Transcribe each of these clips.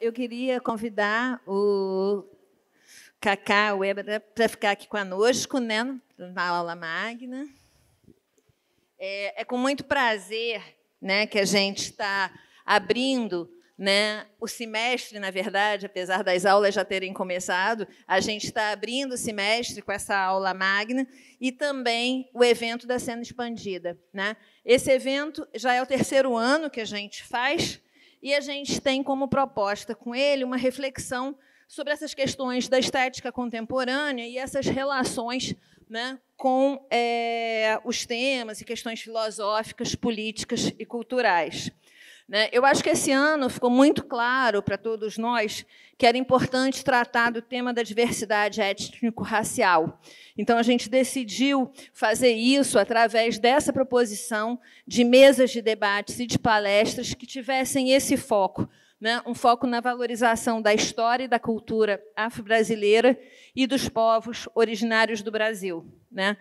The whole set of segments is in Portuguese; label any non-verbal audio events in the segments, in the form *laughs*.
Eu queria convidar o Cacá Weber para ficar aqui conosco, né, na aula magna. É, é com muito prazer, né, que a gente está abrindo, né, o semestre, na verdade, apesar das aulas já terem começado, a gente está abrindo o semestre com essa aula magna e também o evento da cena expandida, né? Esse evento já é o terceiro ano que a gente faz e a gente tem como proposta com ele uma reflexão sobre essas questões da estética contemporânea e essas relações né, com é, os temas e questões filosóficas, políticas e culturais. Né? Eu acho que esse ano ficou muito claro para todos nós que era importante tratar do tema da diversidade étnico-racial. Então, a gente decidiu fazer isso através dessa proposição de mesas de debates e de palestras que tivessem esse foco. Né? Um foco na valorização da história e da cultura afro-brasileira e dos povos originários do Brasil. Né?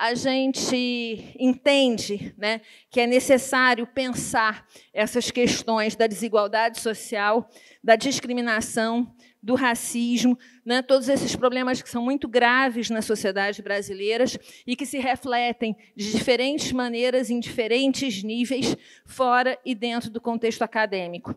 a gente entende né, que é necessário pensar essas questões da desigualdade social, da discriminação, do racismo, né, todos esses problemas que são muito graves na sociedade brasileira e que se refletem de diferentes maneiras, em diferentes níveis, fora e dentro do contexto acadêmico.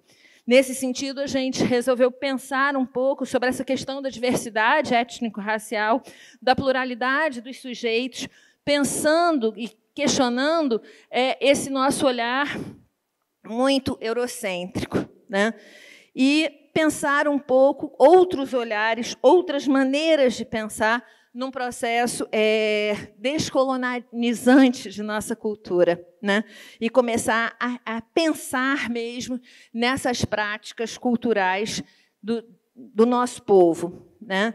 Nesse sentido, a gente resolveu pensar um pouco sobre essa questão da diversidade étnico-racial, da pluralidade dos sujeitos, pensando e questionando é, esse nosso olhar muito eurocêntrico. Né? E pensar um pouco outros olhares, outras maneiras de pensar num processo é, descolonizante de nossa cultura, né? E começar a, a pensar mesmo nessas práticas culturais do, do nosso povo, né?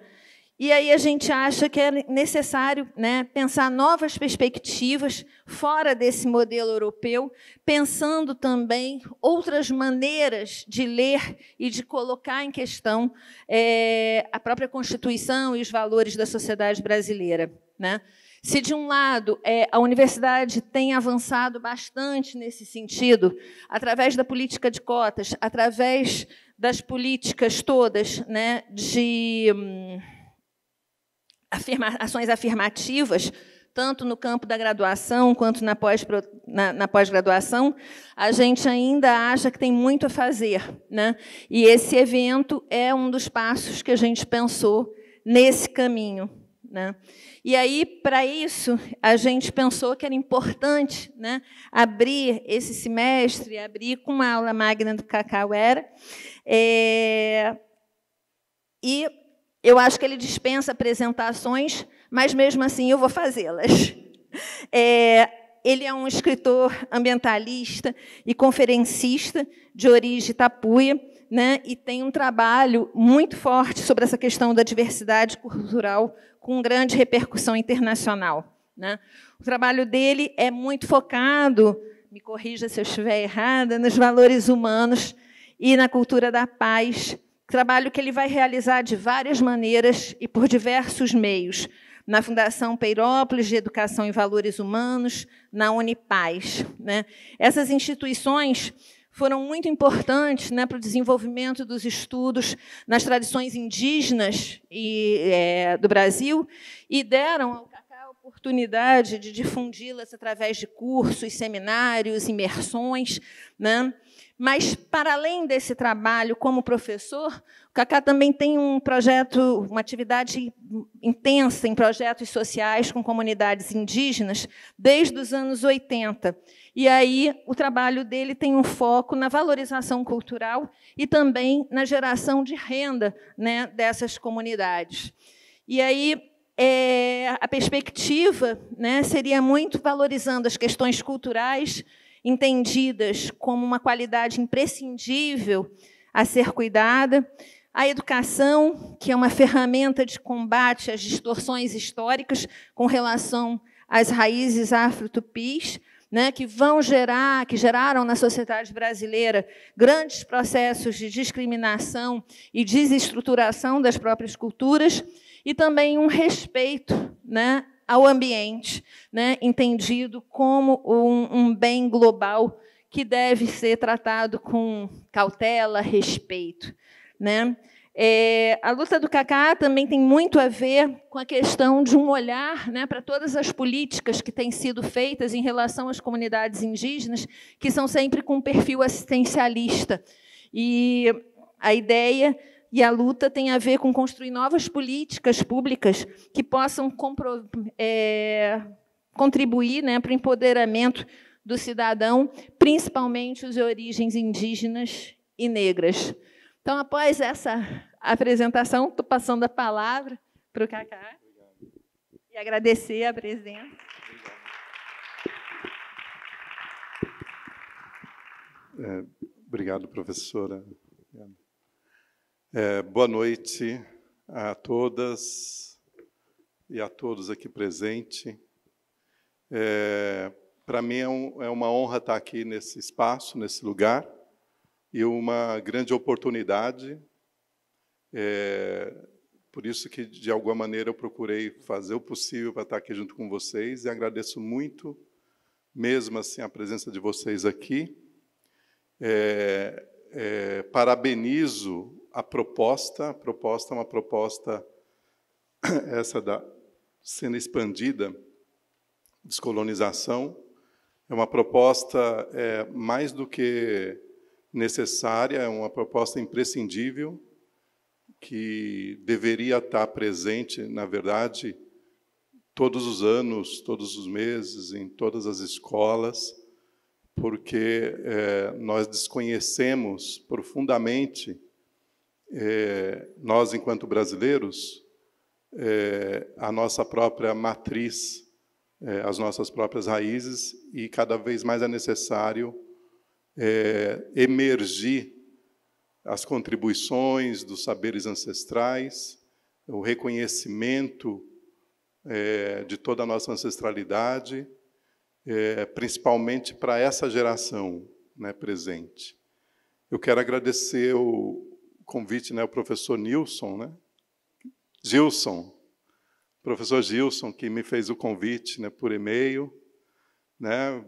E aí a gente acha que é necessário né, pensar novas perspectivas fora desse modelo europeu, pensando também outras maneiras de ler e de colocar em questão é, a própria Constituição e os valores da sociedade brasileira. Né? Se, de um lado, é, a universidade tem avançado bastante nesse sentido, através da política de cotas, através das políticas todas né, de. Hum, afirma, ações afirmativas, tanto no campo da graduação quanto na pós-graduação, na, na pós a gente ainda acha que tem muito a fazer. Né? E esse evento é um dos passos que a gente pensou nesse caminho. Né? E aí, para isso, a gente pensou que era importante né, abrir esse semestre, abrir com uma aula magna do Cacauera, é, eh, e eu acho que ele dispensa apresentações, mas mesmo assim eu vou fazê-las. *laughs* É, ele é um escritor ambientalista e conferencista de origem tapuia, né, e tem um trabalho muito forte sobre essa questão da diversidade cultural com grande repercussão internacional. Né. O trabalho dele é muito focado, me corrija se eu estiver errada, nos valores humanos e na cultura da paz trabalho que ele vai realizar de várias maneiras e por diversos meios, na Fundação Peirópolis de Educação e Valores Humanos, na Unipaz. Né? Essas instituições foram muito importantes né, para o desenvolvimento dos estudos nas tradições indígenas e, é, do Brasil e deram ao Cacá a oportunidade de difundi-las através de cursos, seminários, imersões. Né? Mas, para além desse trabalho como professor, o Cacá também tem um projeto, uma atividade intensa em projetos sociais com comunidades indígenas desde os anos 80. E aí o trabalho dele tem um foco na valorização cultural e também na geração de renda né, dessas comunidades. E aí é, a perspectiva né, seria muito valorizando as questões culturais entendidas como uma qualidade imprescindível a ser cuidada, a educação, que é uma ferramenta de combate às distorções históricas com relação às raízes afro-tupis, né, que vão gerar, que geraram na sociedade brasileira grandes processos de discriminação e desestruturação das próprias culturas, e também um respeito né, ao ambiente, né, entendido como um, um bem global que deve ser tratado com cautela, respeito. Né? É, a luta do Cacá também tem muito a ver com a questão de um olhar né, para todas as políticas que têm sido feitas em relação às comunidades indígenas, que são sempre com um perfil assistencialista. E a ideia e a luta tem a ver com construir novas políticas públicas que possam é, contribuir né, para o empoderamento do cidadão, principalmente os de origens indígenas e negras. Então, após essa apresentação, estou passando a palavra para o Cacá e agradecer a presença. Obrigado, é, obrigado professora. Obrigado. É, boa noite a todas e a todos aqui presente. É, Para mim é, um, é, uma honra estar aqui nesse espaço, nesse lugar, e uma grande oportunidade. É, por isso que, de alguma maneira, eu procurei fazer o possível para estar aqui junto com vocês e agradeço muito, mesmo assim, a presença de vocês aqui. É, é, parabenizo a proposta, a proposta é uma proposta *clears throat* essa da sendo expandida, descolonização, é uma proposta é, mais do que necessária, é uma proposta imprescindível que deveria estar presente, na verdade, todos os anos, todos os meses, em todas as escolas, porque é, nós desconhecemos profundamente é, nós, enquanto brasileiros, é, a nossa própria matriz, é, as nossas próprias raízes, e cada vez mais é necessário é, emergir as contribuições dos saberes ancestrais, o reconhecimento é, de toda a nossa ancestralidade, é, principalmente para essa geração né, presente. Eu quero agradecer o, convite, né, o professor Nilson, né? Gilson, professor Gilson, que me fez o convite né, por e-mail. Né,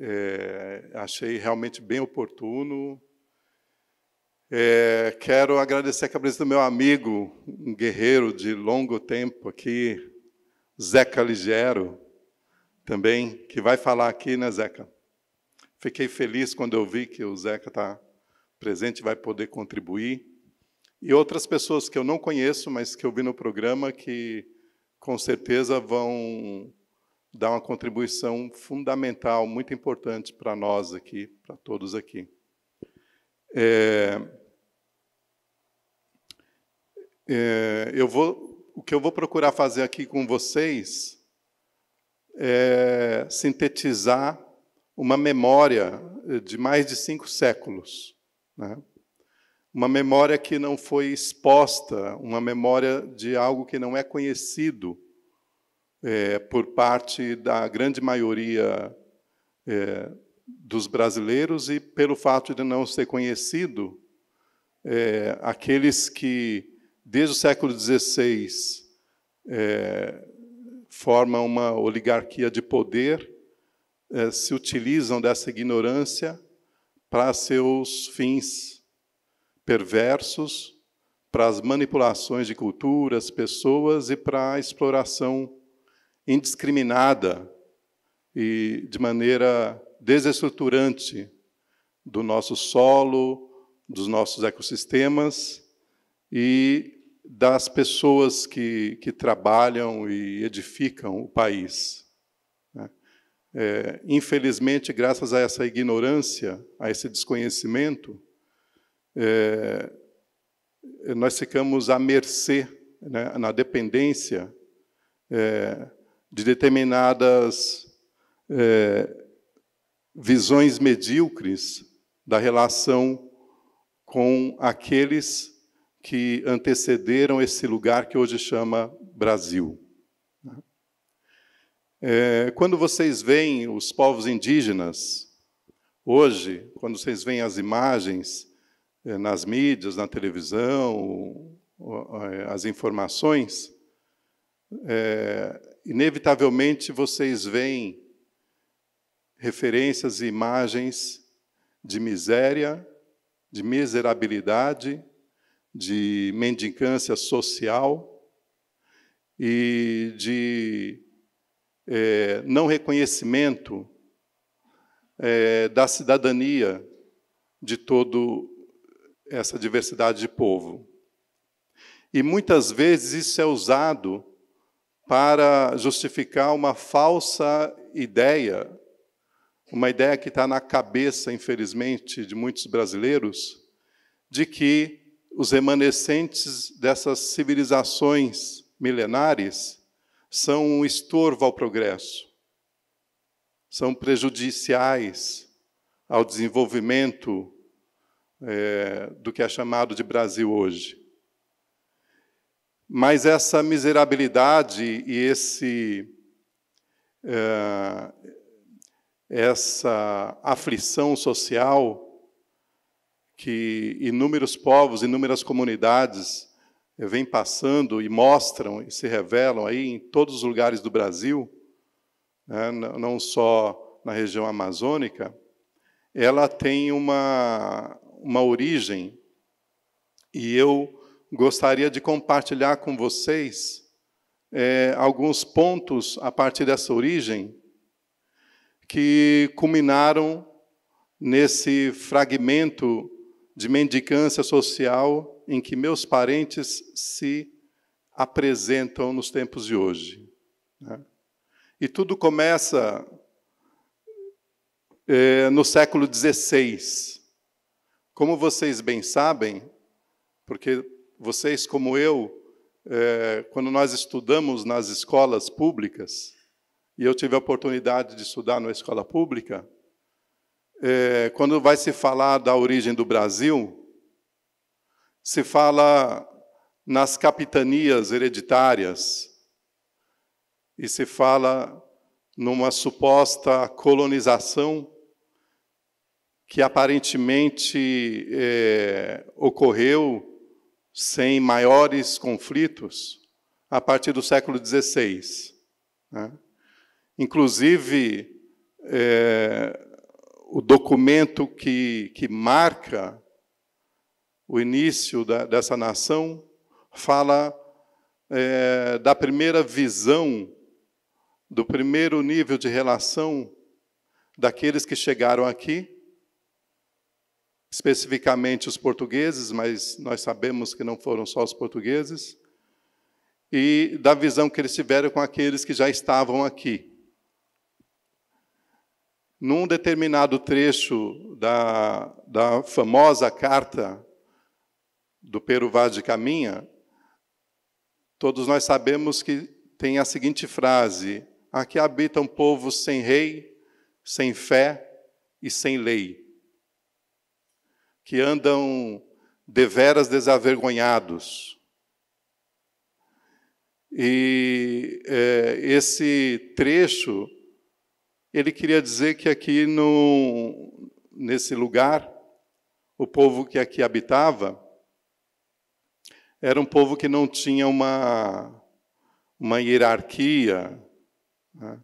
é, achei realmente bem oportuno. É, quero agradecer a presença do meu amigo, um guerreiro de longo tempo aqui, Zeca Ligero, também, que vai falar aqui, né, Zeca? Fiquei feliz quando eu vi que o Zeca está presente, vai poder contribuir e outras pessoas que eu não conheço, mas que eu vi no programa, que com certeza vão dar uma contribuição fundamental, muito importante para nós aqui, para todos aqui. É, é, eu vou, o que eu vou procurar fazer aqui com vocês é sintetizar uma memória de mais de cinco séculos. Né? uma memória que não foi exposta, uma memória de algo que não é conhecido é, por parte da grande maioria é, dos brasileiros e pelo fato de não ser conhecido, é, aqueles que desde o século XVI é, formam uma oligarquia de poder é, se utilizam dessa ignorância para seus fins perversos, para as manipulações de culturas, pessoas e para a exploração indiscriminada e de maneira desestruturante do nosso solo, dos nossos ecossistemas e das pessoas que, que trabalham e edificam o país. Né? É, infelizmente, graças a essa ignorância, a esse desconhecimento, é, nós ficamos à mercê, né, na dependência é, de determinadas é, visões medíocres da relação com aqueles que antecederam esse lugar que hoje chama Brasil. É, quando vocês veem os povos indígenas, hoje, quando vocês veem as imagens, eh, nas mídias, na televisão, eh, as informações, é, inevitavelmente vocês veem referências e imagens de miséria, de miserabilidade, de mendicância social e de é, não reconhecimento é, da cidadania de todo essa diversidade de povo. E muitas vezes isso é usado para justificar uma falsa ideia, uma ideia que está na cabeça, infelizmente, de muitos brasileiros, de que os remanescentes dessas civilizações milenares são um estorvo ao progresso, são prejudiciais ao desenvolvimento é, do que é chamado de Brasil hoje. Mas essa miserabilidade e esse, é, essa aflição social que inúmeros povos, inúmeras comunidades é, vêm passando e mostram e se revelam aí em todos os lugares do Brasil, né, não só na região amazônica, ela tem uma, uma origem e eu gostaria de compartilhar com vocês é, alguns pontos a partir dessa origem que culminaram nesse fragmento de mendicância social em que meus parentes se apresentam nos tempos de hoje. Né? E tudo começa é, no século XVI. Como vocês bem sabem, porque vocês, como eu, é, quando nós estudamos nas escolas públicas, e eu tive a oportunidade de estudar na escola pública, é, quando vai se falar da origem do Brasil, se fala nas capitanias hereditárias e se fala numa suposta colonização que aparentemente é, ocorreu sem maiores conflitos a partir do século XVI. Né? Inclusive, é, o documento que, que marca o início da, dessa nação fala é, da primeira visão, do primeiro nível de relação daqueles que chegaram aqui especificamente os portugueses, mas nós sabemos que não foram só os portugueses, e da visão que eles tiveram com aqueles que já estavam aqui. Num determinado trecho da, da famosa carta do Peru Vaz de Caminha, todos nós sabemos que tem a seguinte frase: Aqui habitam povos sem rei, sem fé e sem lei que andam deveras desavergonhados. E é, esse trecho, ele queria dizer que aqui no, nesse lugar, o povo que aqui habitava era um povo que não tinha uma, uma hierarquia, né?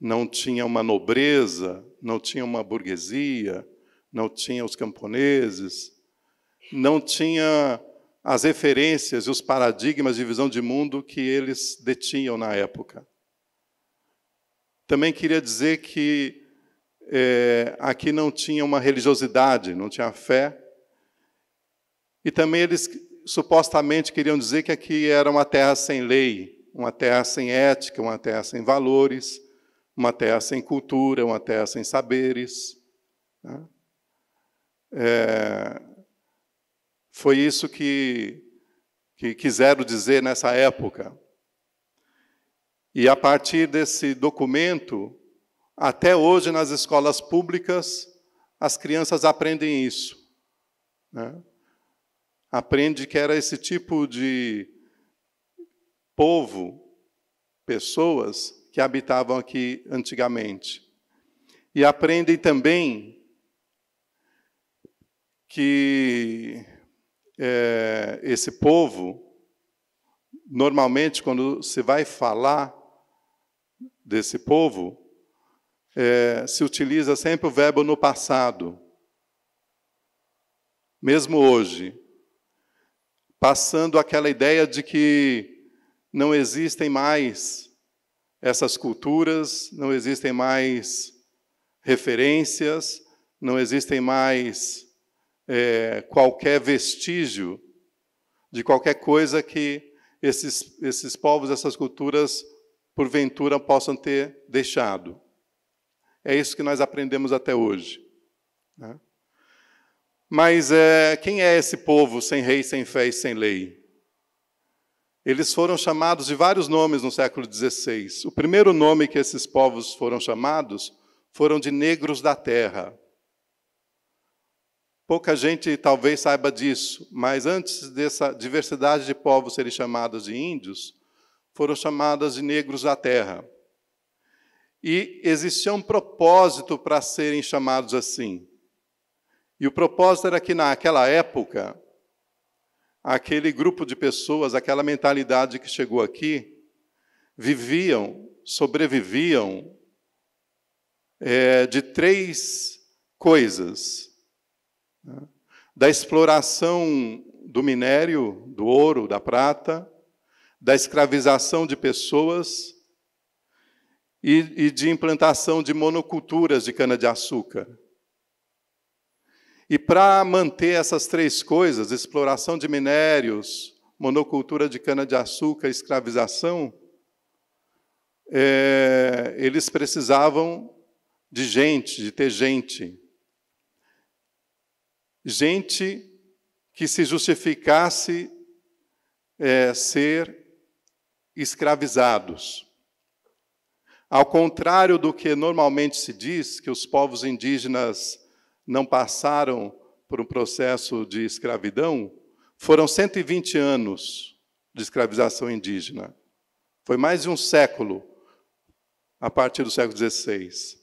não tinha uma nobreza, não tinha uma burguesia, não tinha os camponeses, não tinha as referências e os paradigmas de visão de mundo que eles detinham na época. Também queria dizer que é, aqui não tinha uma religiosidade, não tinha fé. E também eles supostamente queriam dizer que aqui era uma terra sem lei, uma terra sem ética, uma terra sem valores, uma terra sem cultura, uma terra sem saberes. Né? É, foi isso que, que quiseram dizer nessa época. E a partir desse documento, até hoje nas escolas públicas, as crianças aprendem isso. Né? Aprende que era esse tipo de povo, pessoas que habitavam aqui antigamente. E aprendem também que é, esse povo, normalmente, quando se vai falar desse povo, é, se utiliza sempre o verbo no passado. Mesmo hoje, passando aquela ideia de que não existem mais essas culturas, não existem mais referências, não existem mais é, qualquer vestígio de qualquer coisa que esses, esses povos, essas culturas, porventura possam ter deixado. É isso que nós aprendemos até hoje. Né? Mas é, quem é esse povo sem rei, sem fé e sem lei? Eles foram chamados de vários nomes no século XVI. O primeiro nome que esses povos foram chamados foram de negros da terra. Pouca gente talvez saiba disso, mas antes dessa diversidade de povos serem chamados de índios, foram chamadas de negros da terra. E existia um propósito para serem chamados assim. E o propósito era que, naquela época, aquele grupo de pessoas, aquela mentalidade que chegou aqui, viviam, sobreviviam é, de três coisas: né? da exploração do minério, do ouro, da prata, da escravização de pessoas e, e de implantação de monoculturas de cana-de-açúcar. E para manter essas três coisas, exploração de minérios, monocultura de cana-de-açúcar, escravização, é, eles precisavam de gente, de ter gente gente que se justificasse é, ser escravizados. Ao contrário do que normalmente se diz, que os povos indígenas não passaram por um processo de escravidão, foram 120 anos de escravização indígena. Foi mais de um século a partir do século XVI.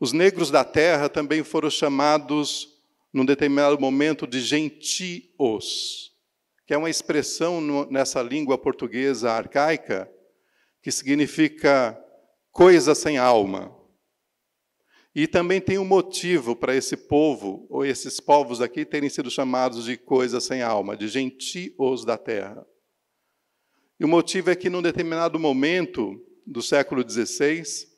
Os negros da terra também foram chamados, num determinado momento, de gentios, que é uma expressão nessa língua portuguesa arcaica que significa coisa sem alma. E também tem um motivo para esse povo, ou esses povos aqui, terem sido chamados de coisa sem alma, de gentios da terra. E o motivo é que, num determinado momento do século XVI,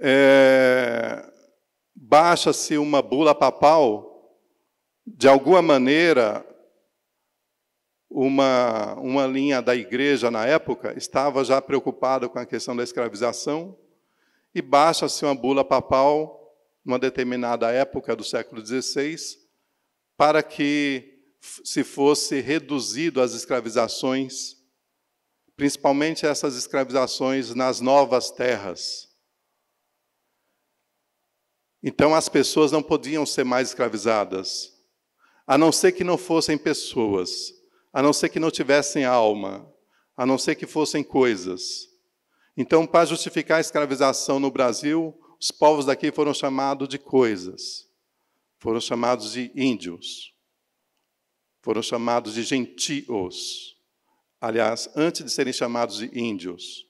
é, baixa-se uma bula papal, de alguma maneira, uma, uma linha da igreja na época estava já preocupada com a questão da escravização, e baixa-se uma bula papal, numa determinada época do século XVI, para que se fosse reduzido as escravizações, principalmente essas escravizações nas novas terras então as pessoas não podiam ser mais escravizadas, a não ser que não fossem pessoas, a não ser que não tivessem alma, a não ser que fossem coisas. Então, para justificar a escravização no Brasil, os povos daqui foram chamados de coisas, foram chamados de índios, foram chamados de gentios. Aliás, antes de serem chamados de índios.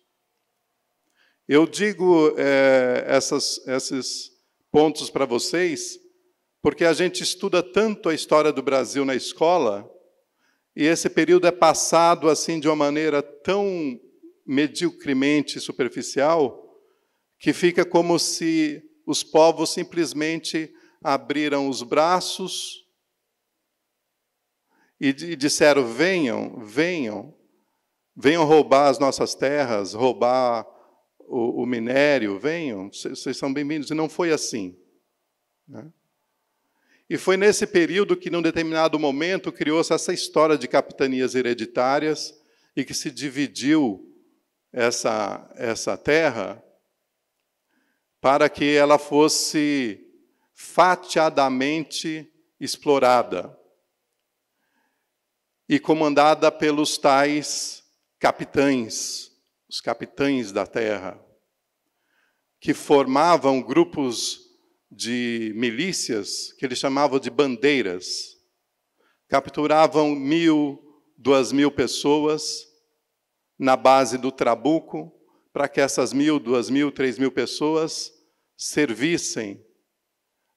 Eu digo é, essas, esses pontos para vocês, porque a gente estuda tanto a história do Brasil na escola, e esse período é passado assim de uma maneira tão mediocremente superficial, que fica como se os povos simplesmente abriram os braços e disseram: venham, venham, venham roubar as nossas terras, roubar o, o minério, venham, vocês são bem-vindos. E não foi assim. Né? E foi nesse período que, num determinado momento, criou-se essa história de capitanias hereditárias e que se dividiu essa, essa terra para que ela fosse fatiadamente explorada e comandada pelos tais capitães os capitães da terra, que formavam grupos de milícias que eles chamavam de bandeiras. Capturavam mil, duas mil pessoas na base do Trabuco, para que essas mil, duas mil, três mil pessoas servissem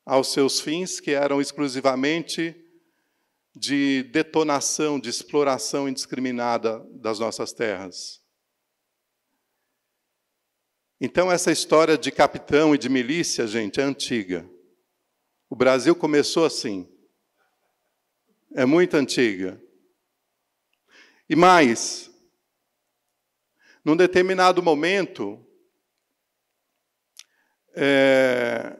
aos seus fins, que eram exclusivamente de detonação, de exploração indiscriminada das nossas terras. Então, essa história de capitão e de milícia, gente, é antiga. O Brasil começou assim. É muito antiga. E mais, num determinado momento, é,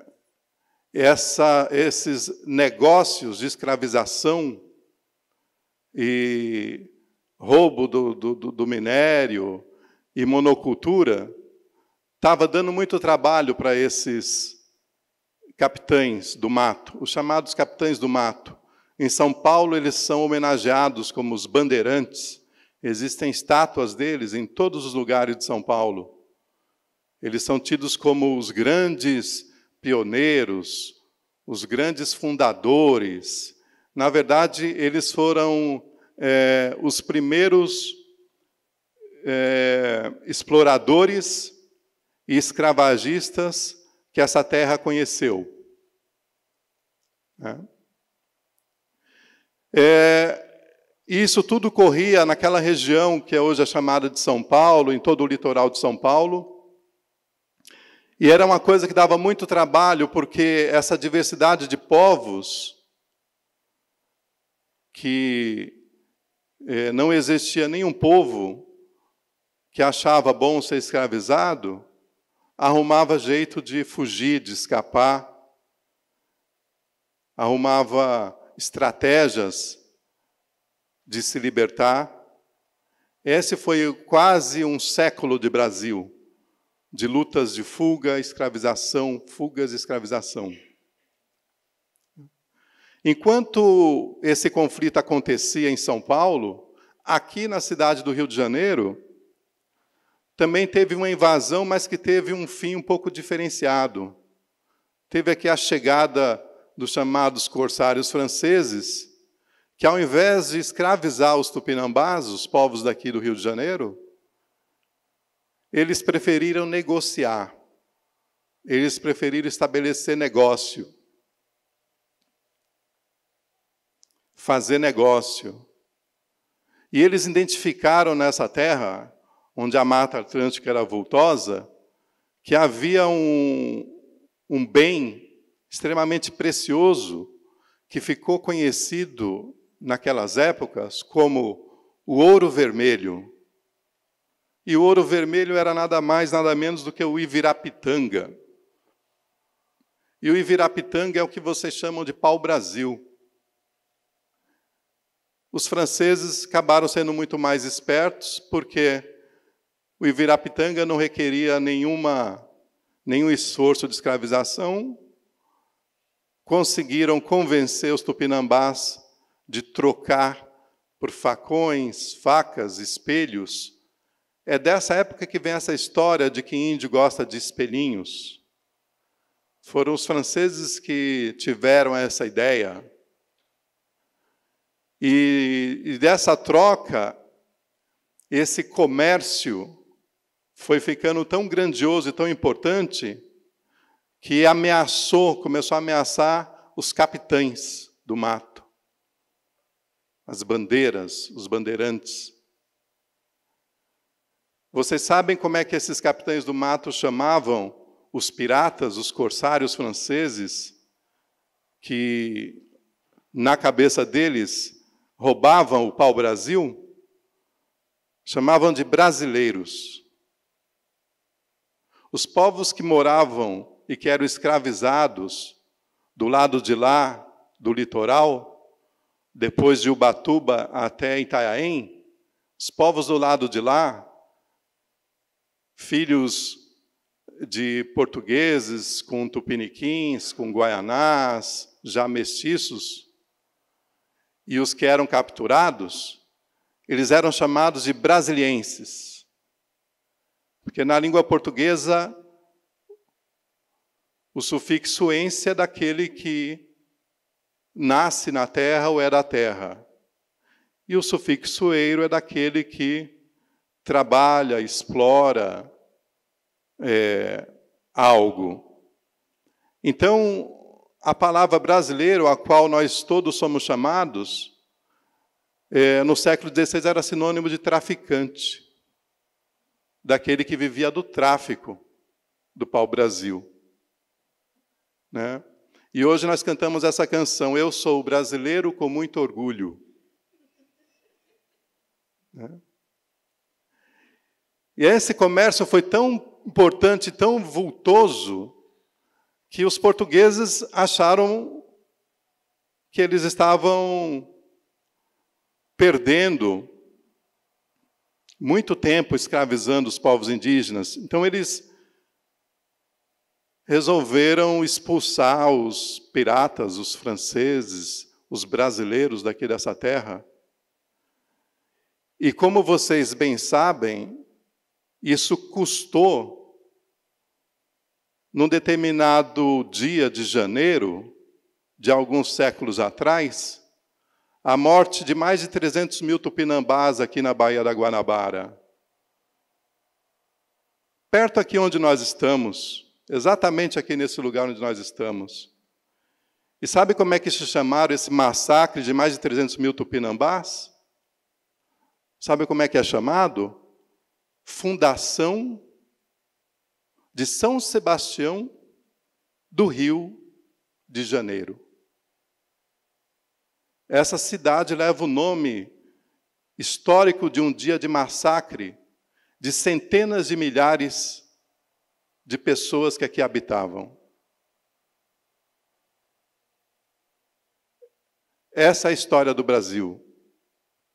essa, esses negócios de escravização e roubo do, do, do minério e monocultura Estava dando muito trabalho para esses capitães do mato, os chamados capitães do mato. Em São Paulo, eles são homenageados como os bandeirantes. Existem estátuas deles em todos os lugares de São Paulo. Eles são tidos como os grandes pioneiros, os grandes fundadores. Na verdade, eles foram é, os primeiros é, exploradores e escravagistas que essa terra conheceu. Né? É, isso tudo corria naquela região que é hoje é chamada de São Paulo, em todo o litoral de São Paulo. E era uma coisa que dava muito trabalho, porque essa diversidade de povos que é, não existia nenhum povo que achava bom ser escravizado, arrumava jeito de fugir, de escapar, arrumava estratégias de se libertar. Esse foi quase um século de Brasil, de lutas de fuga, escravização, fugas, escravização. Enquanto esse conflito acontecia em São Paulo, aqui na cidade do Rio de Janeiro, também teve uma invasão, mas que teve um fim um pouco diferenciado. Teve aqui a chegada dos chamados corsários franceses, que ao invés de escravizar os tupinambás, os povos daqui do Rio de Janeiro, eles preferiram negociar. Eles preferiram estabelecer negócio. Fazer negócio. E eles identificaram nessa terra onde a Mata Atlântica era vultosa, que havia um, um bem extremamente precioso que ficou conhecido naquelas épocas como o ouro vermelho. E o ouro vermelho era nada mais, nada menos do que o Ivirapitanga. E o Ivirapitanga é o que vocês chamam de pau-brasil. Os franceses acabaram sendo muito mais espertos, porque o Ivirapitanga não requeria nenhuma, nenhum esforço de escravização. Conseguiram convencer os tupinambás de trocar por facões, facas, espelhos. É dessa época que vem essa história de que índio gosta de espelhinhos. Foram os franceses que tiveram essa ideia. E, e dessa troca, esse comércio foi ficando tão grandioso e tão importante que ameaçou, começou a ameaçar os capitães do mato, as bandeiras, os bandeirantes. Vocês sabem como é que esses capitães do mato chamavam os piratas, os corsários franceses, que na cabeça deles roubavam o pau-brasil? Chamavam de brasileiros. Os povos que moravam e que eram escravizados do lado de lá, do litoral, depois de Ubatuba até Itaiaém, os povos do lado de lá, filhos de portugueses com tupiniquins, com guaianás, já mestiços, e os que eram capturados, eles eram chamados de brasilienses. Porque na língua portuguesa, o sufixo ense é daquele que nasce na terra ou é da terra. E o sufixo eiro é daquele que trabalha, explora é, algo. Então, a palavra brasileiro, a qual nós todos somos chamados, é, no século XVI era sinônimo de traficante daquele que vivia do tráfico do pau-brasil. Né? E hoje nós cantamos essa canção, Eu Sou Brasileiro com Muito Orgulho. Né? E esse comércio foi tão importante, tão vultoso, que os portugueses acharam que eles estavam perdendo muito tempo escravizando os povos indígenas. Então, eles resolveram expulsar os piratas, os franceses, os brasileiros daqui dessa terra. E como vocês bem sabem, isso custou, num determinado dia de janeiro, de alguns séculos atrás, a morte de mais de 300 mil tupinambás aqui na Baía da Guanabara. Perto aqui onde nós estamos, exatamente aqui nesse lugar onde nós estamos. E sabe como é que se chamaram esse massacre de mais de 300 mil tupinambás? Sabe como é que é chamado? Fundação de São Sebastião do Rio de Janeiro. Essa cidade leva o nome histórico de um dia de massacre de centenas de milhares de pessoas que aqui habitavam. Essa é a história do Brasil.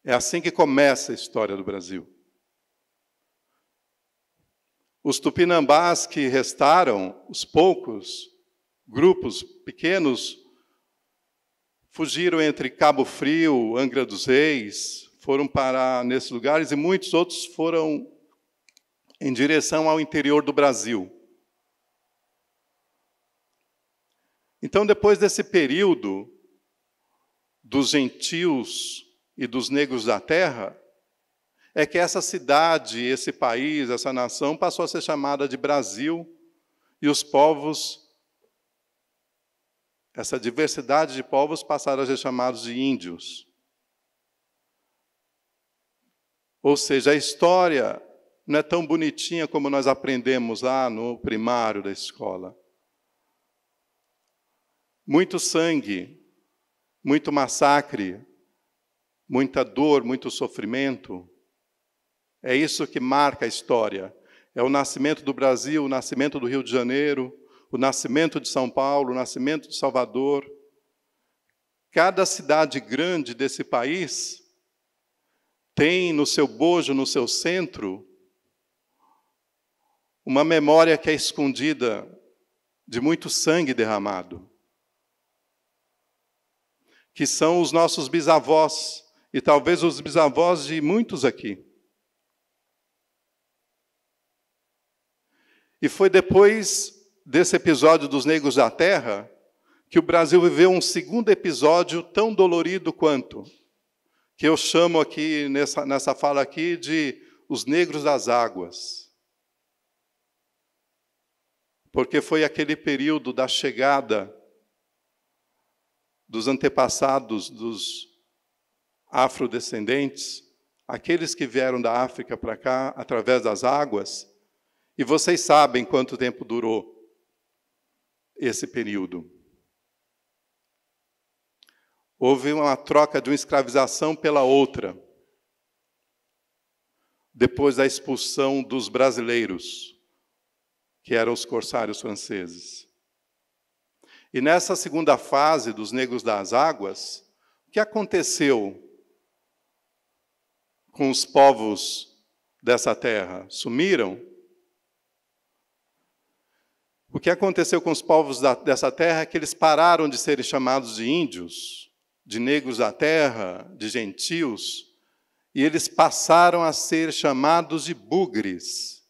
É assim que começa a história do Brasil. Os tupinambás que restaram, os poucos grupos pequenos, fugiram entre Cabo Frio, Angra dos Reis, foram parar nesses lugares e muitos outros foram em direção ao interior do Brasil. Então, depois desse período dos gentios e dos negros da terra, é que essa cidade, esse país, essa nação passou a ser chamada de Brasil e os povos essa diversidade de povos passaram a ser chamados de índios. Ou seja, a história não é tão bonitinha como nós aprendemos lá no primário da escola. Muito sangue, muito massacre, muita dor, muito sofrimento. É isso que marca a história. É o nascimento do Brasil, o nascimento do Rio de Janeiro, o nascimento de São Paulo, o nascimento de Salvador. Cada cidade grande desse país tem no seu bojo, no seu centro, uma memória que é escondida de muito sangue derramado, que são os nossos bisavós e talvez os bisavós de muitos aqui. E foi depois desse episódio dos Negros da Terra que o Brasil viveu um segundo episódio tão dolorido quanto, que eu chamo aqui, nessa, nessa fala aqui, de os negros das águas. Porque foi aquele período da chegada dos antepassados dos afrodescendentes, aqueles que vieram da África para cá através das águas, e vocês sabem quanto tempo durou esse período. Houve uma troca de uma escravização pela outra, depois da expulsão dos brasileiros, que eram os corsários franceses. E nessa segunda fase dos negros das águas, o que aconteceu com os povos dessa terra? Sumiram? O que aconteceu com os povos da, dessa terra é que eles pararam de serem chamados de índios, de negros da terra, de gentios, e eles passaram a ser chamados de bugres.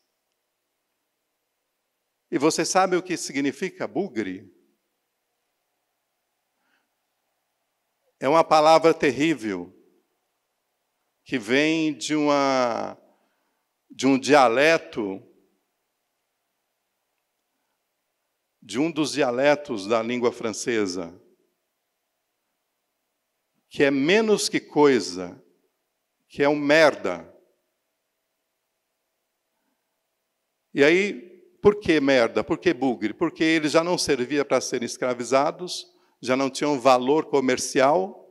E você sabe o que significa bugre? É uma palavra terrível que vem de, uma, de um dialeto de um dos dialetos da língua francesa, que é menos que coisa, que é um merda. E aí, por que merda? Por que bugre? Porque ele já não servia para serem escravizados, já não tinha um valor comercial.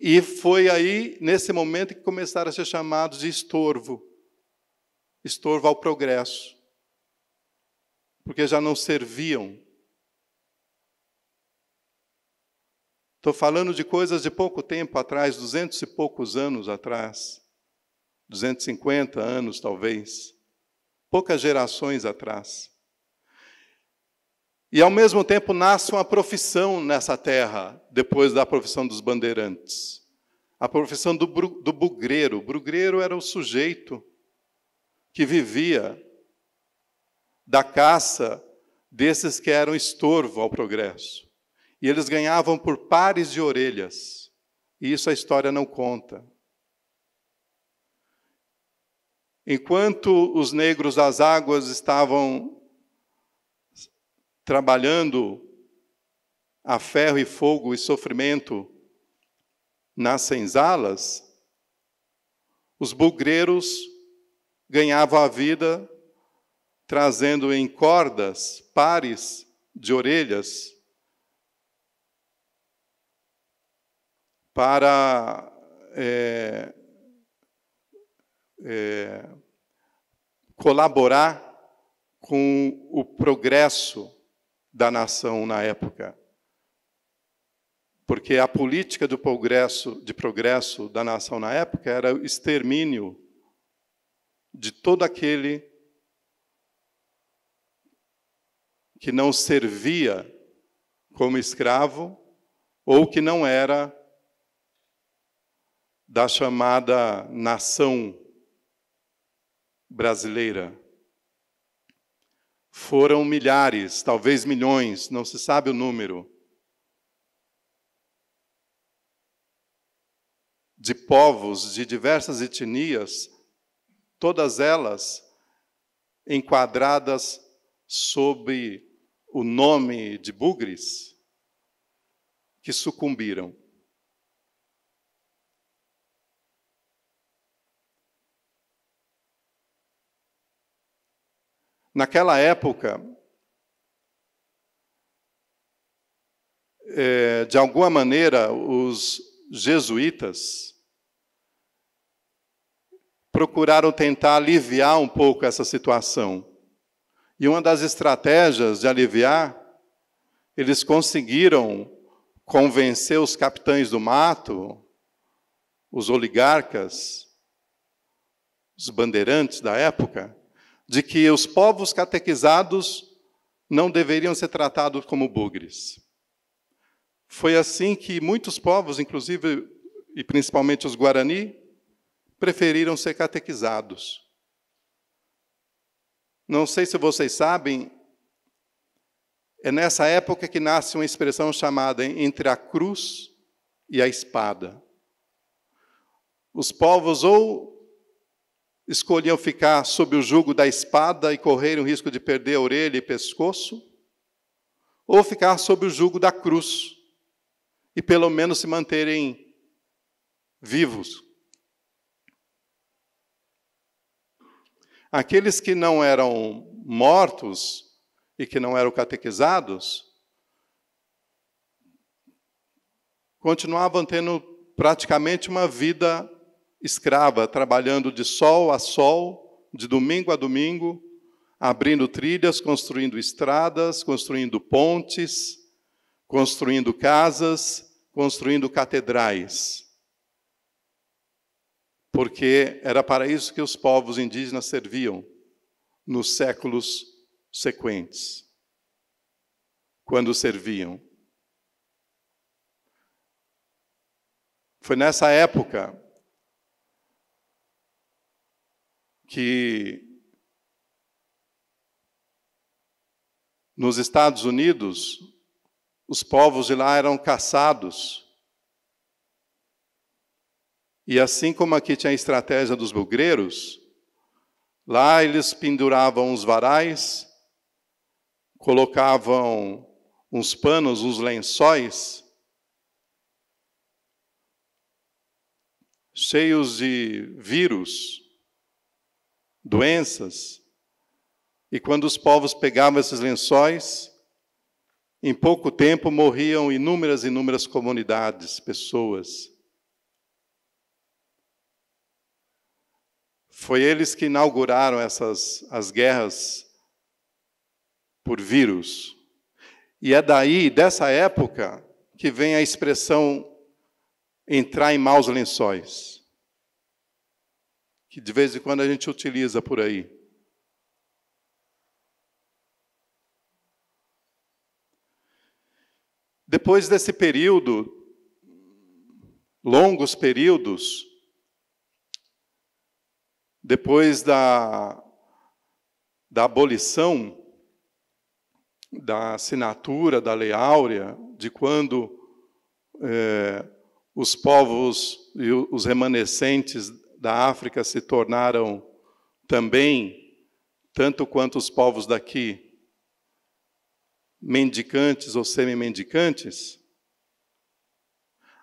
E foi aí, nesse momento, que começaram a ser chamados de estorvo estorvo ao progresso porque já não serviam. Estou falando de coisas de pouco tempo atrás, duzentos e poucos anos atrás, 250 anos talvez, poucas gerações atrás. E ao mesmo tempo nasce uma profissão nessa terra, depois da profissão dos bandeirantes. A profissão do, do bugreiro. O bugreiro era o sujeito que vivia da caça desses que eram estorvo ao progresso. E eles ganhavam por pares de orelhas. E isso a história não conta. Enquanto os negros das águas estavam trabalhando a ferro e fogo e sofrimento nas senzalas, os bugreiros ganhavam a vida trazendo em cordas pares de orelhas para é, é, colaborar com o progresso da nação na época. Porque a política do progresso, de progresso da nação na época era o extermínio de todo aquele que não servia como escravo ou que não era da chamada nação brasileira. Foram milhares, talvez milhões, não se sabe o número, de povos de diversas etnias, todas elas enquadradas sob o nome de bugres que sucumbiram. Naquela época, é, de alguma maneira, os jesuítas procuraram tentar aliviar um pouco essa situação. E uma das estratégias de aliviar, eles conseguiram convencer os capitães do mato, os oligarcas, os bandeirantes da época, de que os povos catequizados não deveriam ser tratados como bugres. Foi assim que muitos povos, inclusive e principalmente os Guarani, preferiram ser catequizados. Não sei se vocês sabem, é nessa época que nasce uma expressão chamada entre a cruz e a espada. Os povos ou escolhiam ficar sob o jugo da espada e correr o risco de perder a orelha e pescoço, ou ficar sob o jugo da cruz e pelo menos se manterem vivos, Aqueles que não eram mortos e que não eram catequizados continuavam tendo praticamente uma vida escrava, trabalhando de sol a sol, de domingo a domingo, abrindo trilhas, construindo estradas, construindo pontes, construindo casas, construindo catedrais porque era para isso que os povos indígenas serviam nos séculos sequentes, quando serviam. Foi nessa época que nos Estados Unidos os povos de lá eram caçados e assim como aqui tinha a estratégia dos bugreiros, lá eles penduravam os varais, colocavam uns panos, uns lençóis, cheios de vírus, doenças. E quando os povos pegavam esses lençóis, em pouco tempo morriam inúmeras, inúmeras comunidades, pessoas. Foi eles que inauguraram essas as guerras por vírus. E é daí, dessa época, que vem a expressão entrar em maus lençóis, que de vez em quando a gente utiliza por aí. Depois desse período, longos períodos, depois da, da abolição da assinatura da Lei Áurea, de quando é, os povos e os remanescentes da África se tornaram também, tanto quanto os povos daqui, mendicantes ou semi-mendicantes,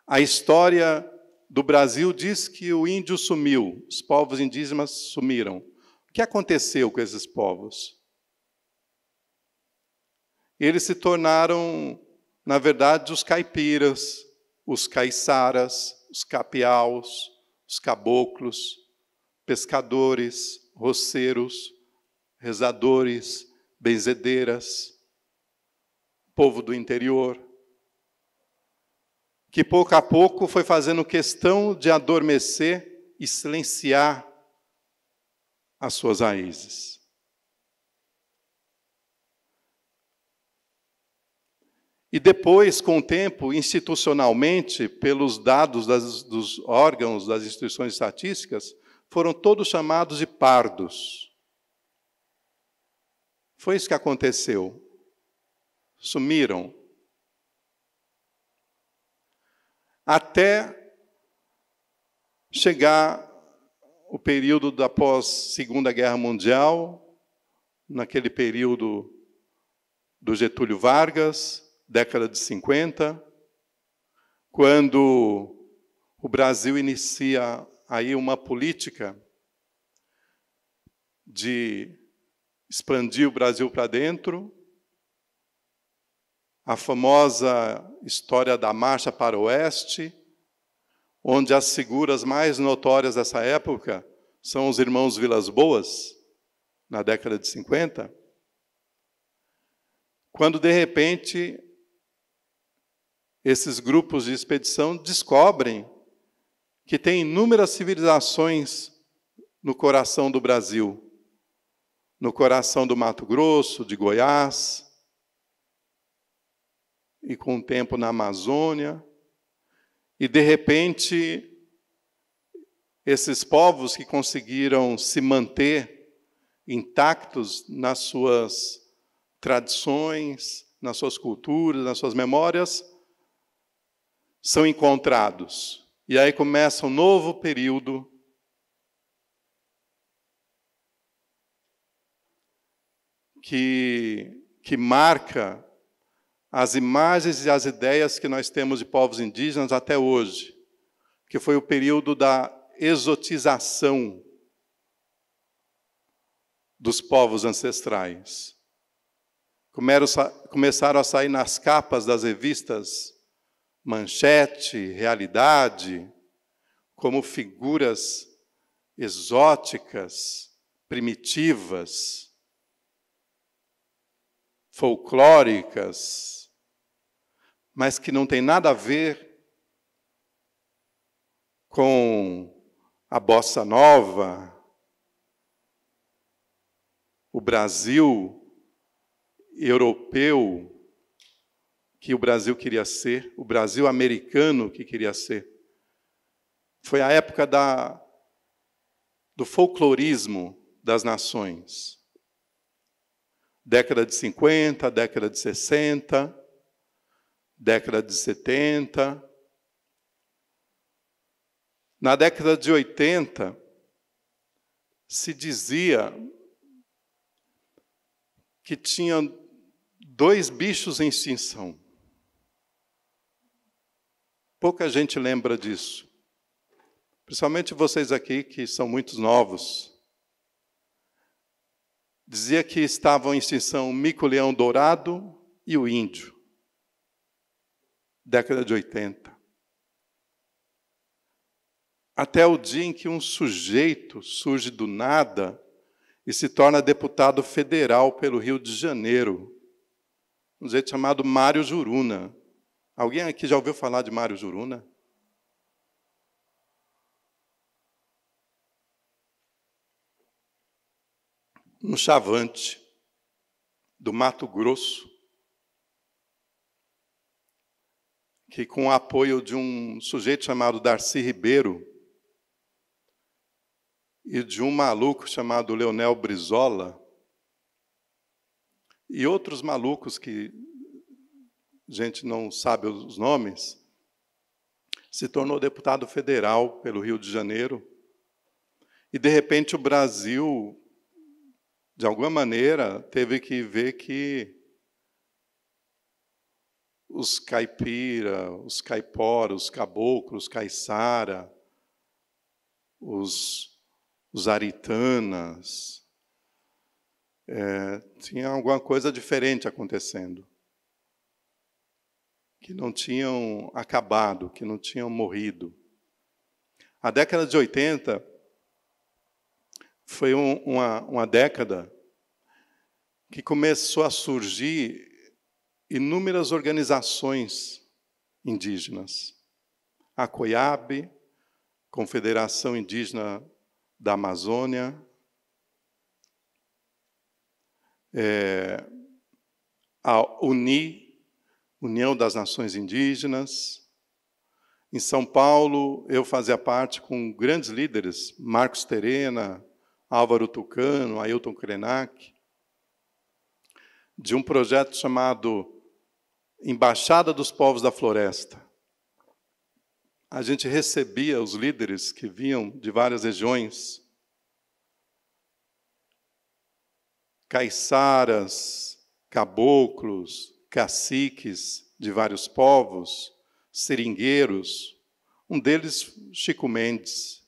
a história do Brasil diz que o índio sumiu, os povos indígenas sumiram. O que aconteceu com esses povos? Eles se tornaram, na verdade, os caipiras, os caiçaras, os capiaus, os caboclos, pescadores, roceiros, rezadores, benzedeiras, povo do interior que pouco a pouco foi fazendo questão de adormecer e silenciar as suas raízes. E depois, com o tempo, institucionalmente, pelos dados das, dos órgãos das instituições estatísticas, foram todos chamados de pardos. Foi isso que aconteceu. Sumiram, até chegar o período da pós-Segunda Guerra Mundial, naquele período do Getúlio Vargas, década de 50, quando o Brasil inicia aí uma política de expandir o Brasil para dentro, a famosa história da marcha para o oeste, onde as figuras mais notórias dessa época são os irmãos Vilas Boas, na década de 50, quando de repente esses grupos de expedição descobrem que tem inúmeras civilizações no coração do Brasil, no coração do Mato Grosso, de Goiás, e com o tempo na Amazônia. E de repente, esses povos que conseguiram se manter intactos nas suas tradições, nas suas culturas, nas suas memórias, são encontrados. E aí começa um novo período. Que, que marca as imagens e as ideias que nós temos de povos indígenas até hoje, que foi o período da exotização dos povos ancestrais. Começaram a sair nas capas das revistas Manchete, Realidade, como figuras exóticas, primitivas, folclóricas mas que não tem nada a ver com a bossa nova, o Brasil europeu que o Brasil queria ser, o Brasil americano que queria ser. Foi a época da, do folclorismo das nações. Década de 50, década de 60, década de 70. Na década de 80, se dizia que tinha dois bichos em extinção. Pouca gente lembra disso. Principalmente vocês aqui que são muitos novos. Dizia que estavam em extinção o mico-leão dourado e o índio década de 80. Até o dia em que um sujeito surge do nada e se torna deputado federal pelo Rio de Janeiro, um sujeito chamado Mário Juruna. Alguém aqui já ouviu falar de Mário Juruna? No chavante do Mato Grosso, que, com o apoio de um sujeito chamado Darcy Ribeiro e de um maluco chamado Leonel Brizola, e outros malucos que a gente não sabe os nomes, se tornou deputado federal pelo Rio de Janeiro. E, de repente, o Brasil, de alguma maneira, teve que ver que os caipira, os caipora, os caboclos, os caiçara, os, os aritanas. É, tinha alguma coisa diferente acontecendo, que não tinham acabado, que não tinham morrido. A década de 80 foi um, uma, uma década que começou a surgir inúmeras organizações indígenas. A COIAB, Confederação Indígena da Amazônia, é, a UNI, União das Nações Indígenas. Em São Paulo, eu fazia parte com grandes líderes, Marcos Terena, Álvaro Tucano, Ailton Krenak, de um projeto chamado Embaixada dos Povos da Floresta. A gente recebia os líderes que vinham de várias regiões, caiçaras, caboclos, caciques de vários povos, seringueiros, um deles Chico Mendes.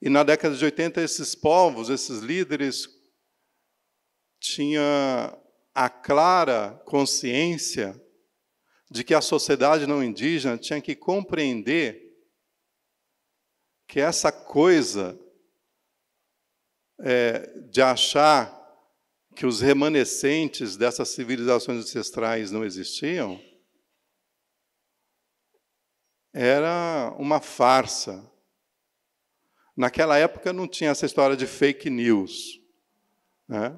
E na década de 80, esses povos, esses líderes, tinha a clara consciência de que a sociedade não indígena tinha que compreender que essa coisa é, de achar que os remanescentes dessas civilizações ancestrais não existiam era uma farsa. Naquela época não tinha essa história de fake news. Né?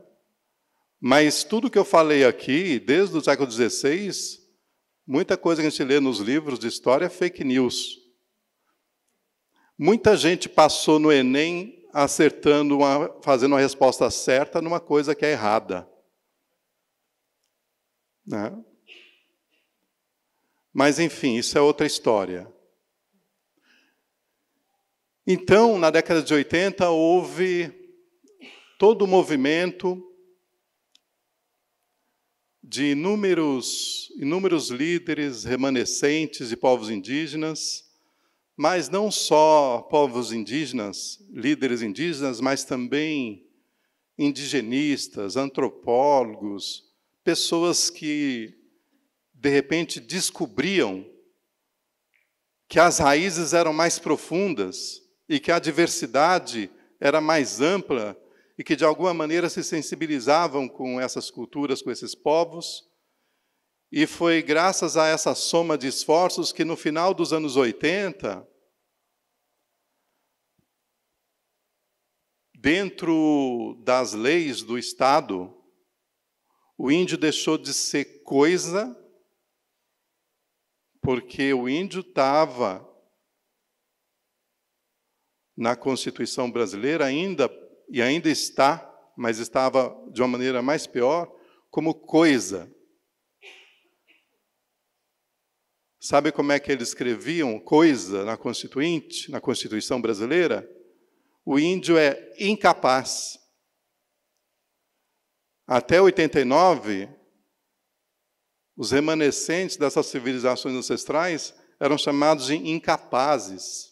Mas tudo que eu falei aqui, desde o século XVI, muita coisa que a gente lê nos livros de história é fake news. Muita gente passou no Enem acertando, uma, fazendo uma resposta certa numa coisa que é errada. Né? Mas, enfim, isso é outra história. Então, na década de 80, houve todo o movimento de inúmeros, inúmeros líderes remanescentes de povos indígenas, mas não só povos indígenas, líderes indígenas, mas também indigenistas, antropólogos, pessoas que de repente descobriam que as raízes eram mais profundas e que a diversidade era mais ampla e que de alguma maneira se sensibilizavam com essas culturas, com esses povos. E foi graças a essa soma de esforços que no final dos anos 80, dentro das leis do Estado, o índio deixou de ser coisa, porque o índio estava na Constituição brasileira ainda e ainda está, mas estava de uma maneira mais pior, como coisa. Sabe como é que eles escreviam coisa na Constituinte, na Constituição brasileira? O índio é incapaz. Até 89, os remanescentes dessas civilizações ancestrais eram chamados de incapazes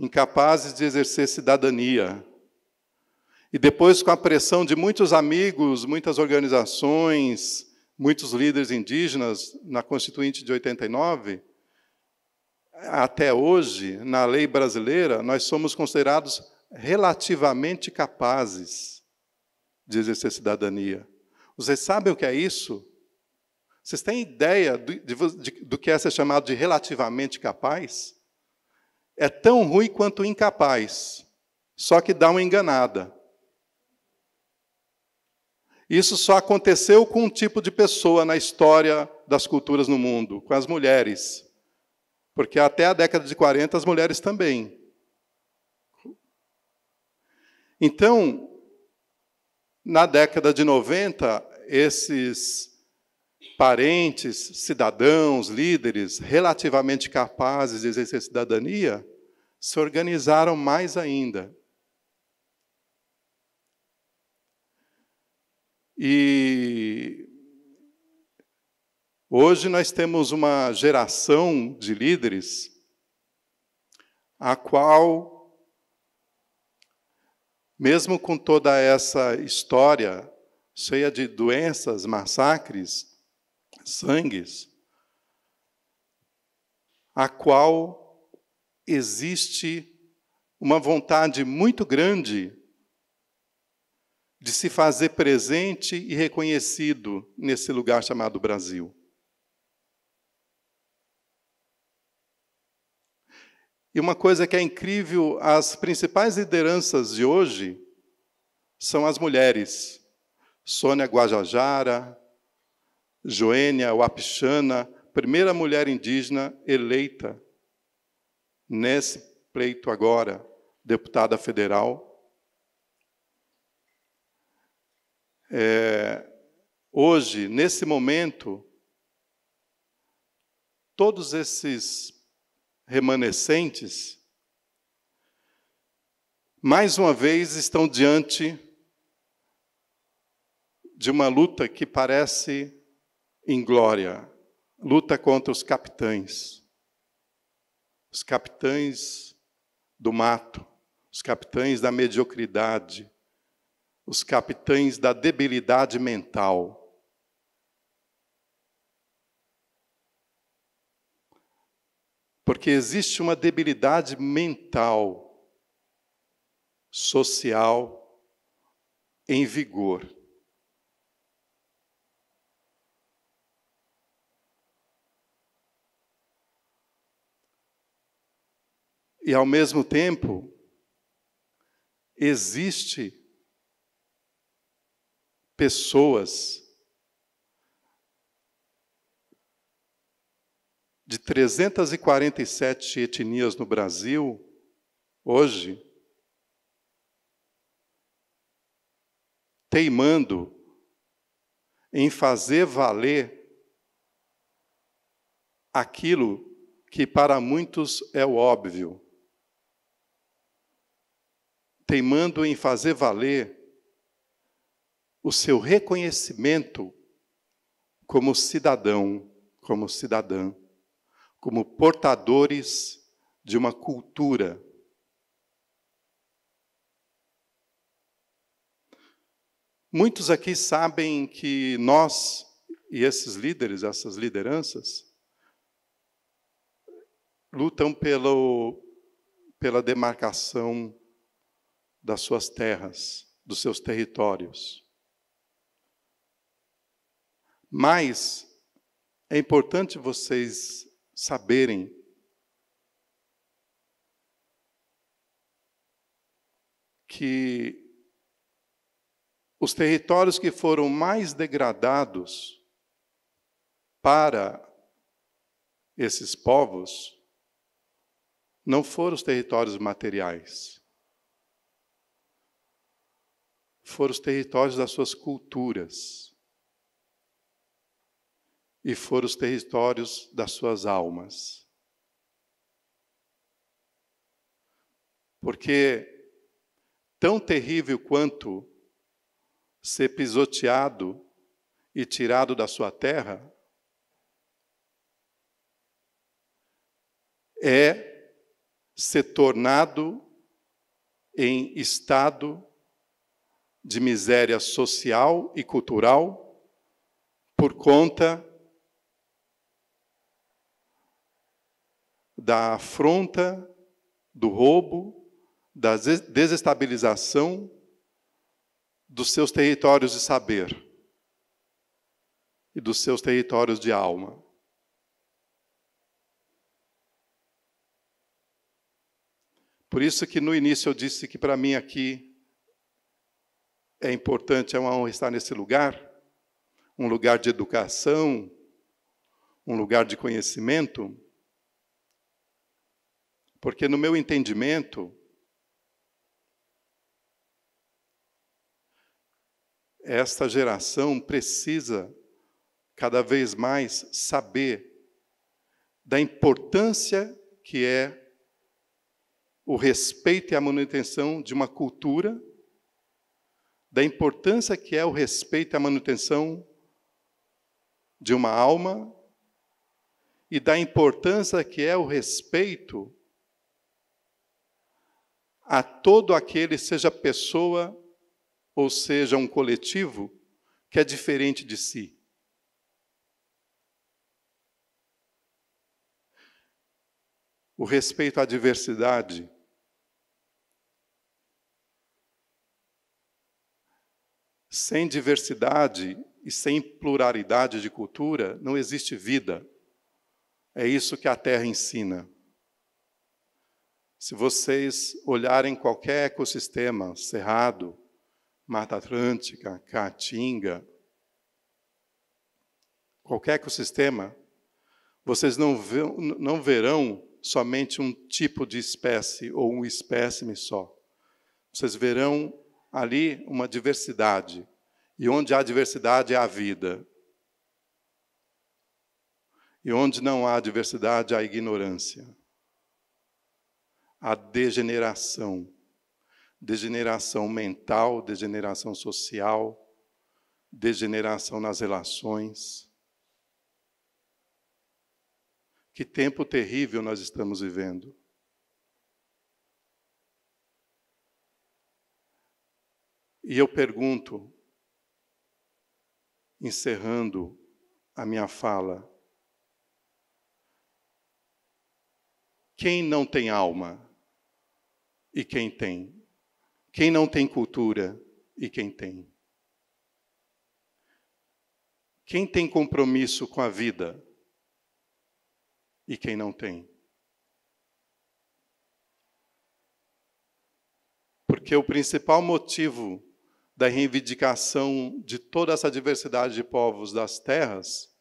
incapazes de exercer cidadania. E depois, com a pressão de muitos amigos, muitas organizações, muitos líderes indígenas, na Constituinte de 89, até hoje, na lei brasileira, nós somos considerados relativamente capazes de exercer cidadania. Vocês sabem o que é isso? Vocês têm ideia do, de, do que é ser chamado de relativamente capaz? é tão ruim quanto incapaz, só que dá uma enganada. Isso só aconteceu com um tipo de pessoa na história das culturas no mundo, com as mulheres. Porque até a década de 40 as mulheres também. Então, na década de 90, esses parentes, cidadãos, líderes relativamente capazes de exercer cidadania se organizaram mais ainda. E hoje nós temos uma geração de líderes a qual, mesmo com toda essa história cheia de doenças, massacres, sangues, a qual existe uma vontade muito grande de se fazer presente e reconhecido nesse lugar chamado Brasil. E uma coisa que é incrível, as principais lideranças de hoje são as mulheres. Sônia Guajajara, Joênia Wapixana, primeira mulher indígena eleita nesse pleito agora, deputada federal. É, hoje, nesse momento, todos esses remanescentes, mais uma vez, estão diante de uma luta que parece em glória, luta contra os capitães, os capitães do mato, os capitães da mediocridade, os capitães da debilidade mental. Porque existe uma debilidade mental, social, em vigor. E ao mesmo tempo, existe pessoas de 347 etnias no Brasil hoje teimando em fazer valer aquilo que para muitos é óbvio, teimando em fazer valer o seu reconhecimento como cidadão, como cidadã, como portadores de uma cultura. Muitos aqui sabem que nós e esses líderes, essas lideranças, lutam pelo, pela demarcação das suas terras, dos seus territórios. Mas é importante vocês saberem que os territórios que foram mais degradados para esses povos não foram os territórios materiais. foram os territórios das suas culturas e foram os territórios das suas almas. Porque tão terrível quanto ser pisoteado e tirado da sua terra é ser tornado em estado de miséria social e cultural por conta da afronta, do roubo, da desestabilização dos seus territórios de saber e dos seus territórios de alma. Por isso que no início eu disse que para mim aqui é importante, é uma honra estar nesse lugar, um lugar de educação, um lugar de conhecimento, porque no meu entendimento, esta geração precisa cada vez mais saber da importância que é o respeito e a manutenção de uma cultura da importância que é o respeito à manutenção de uma alma e da importância que é o respeito a todo aquele, seja pessoa ou seja um coletivo, que é diferente de si. O respeito à diversidade Sem diversidade e sem pluralidade de cultura, não existe vida. É isso que a Terra ensina. Se vocês olharem qualquer ecossistema, Cerrado, Mata Atlântica, Caatinga, qualquer ecossistema, vocês não, verão, não verão somente um tipo de espécie ou um espécime só. Vocês verão ali uma diversidade. E onde há diversidade, há vida. E onde não há diversidade, há ignorância. Há degeneração. Degeneração mental, degeneração social, degeneração nas relações. Que tempo terrível nós estamos vivendo. E eu pergunto, encerrando a minha fala, quem não tem alma e quem tem? Quem não tem cultura e quem tem? Quem tem compromisso com a vida e quem não tem? Porque o principal motivo da reivindicação de toda essa diversidade de povos das terras,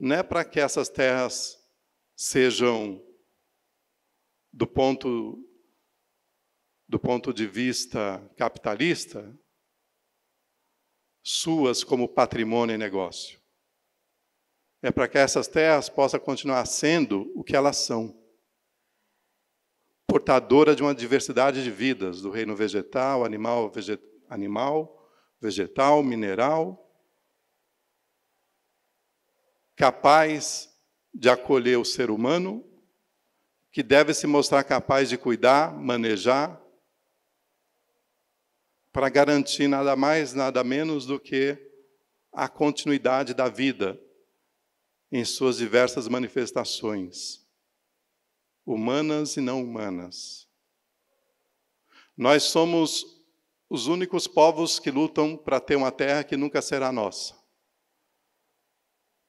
não é para que essas terras sejam, do ponto, do ponto de vista capitalista, suas como patrimônio e negócio. É para que essas terras possam continuar sendo o que elas são portadora de uma diversidade de vidas, do reino vegetal, animal, veget animal vegetal, mineral, capaz de acolher o ser humano, que deve se mostrar capaz de cuidar, manejar, para garantir nada mais, nada menos do que a continuidade da vida em suas diversas manifestações humanas e não humanas. Nós somos os únicos povos que lutam para ter uma terra que nunca será nossa.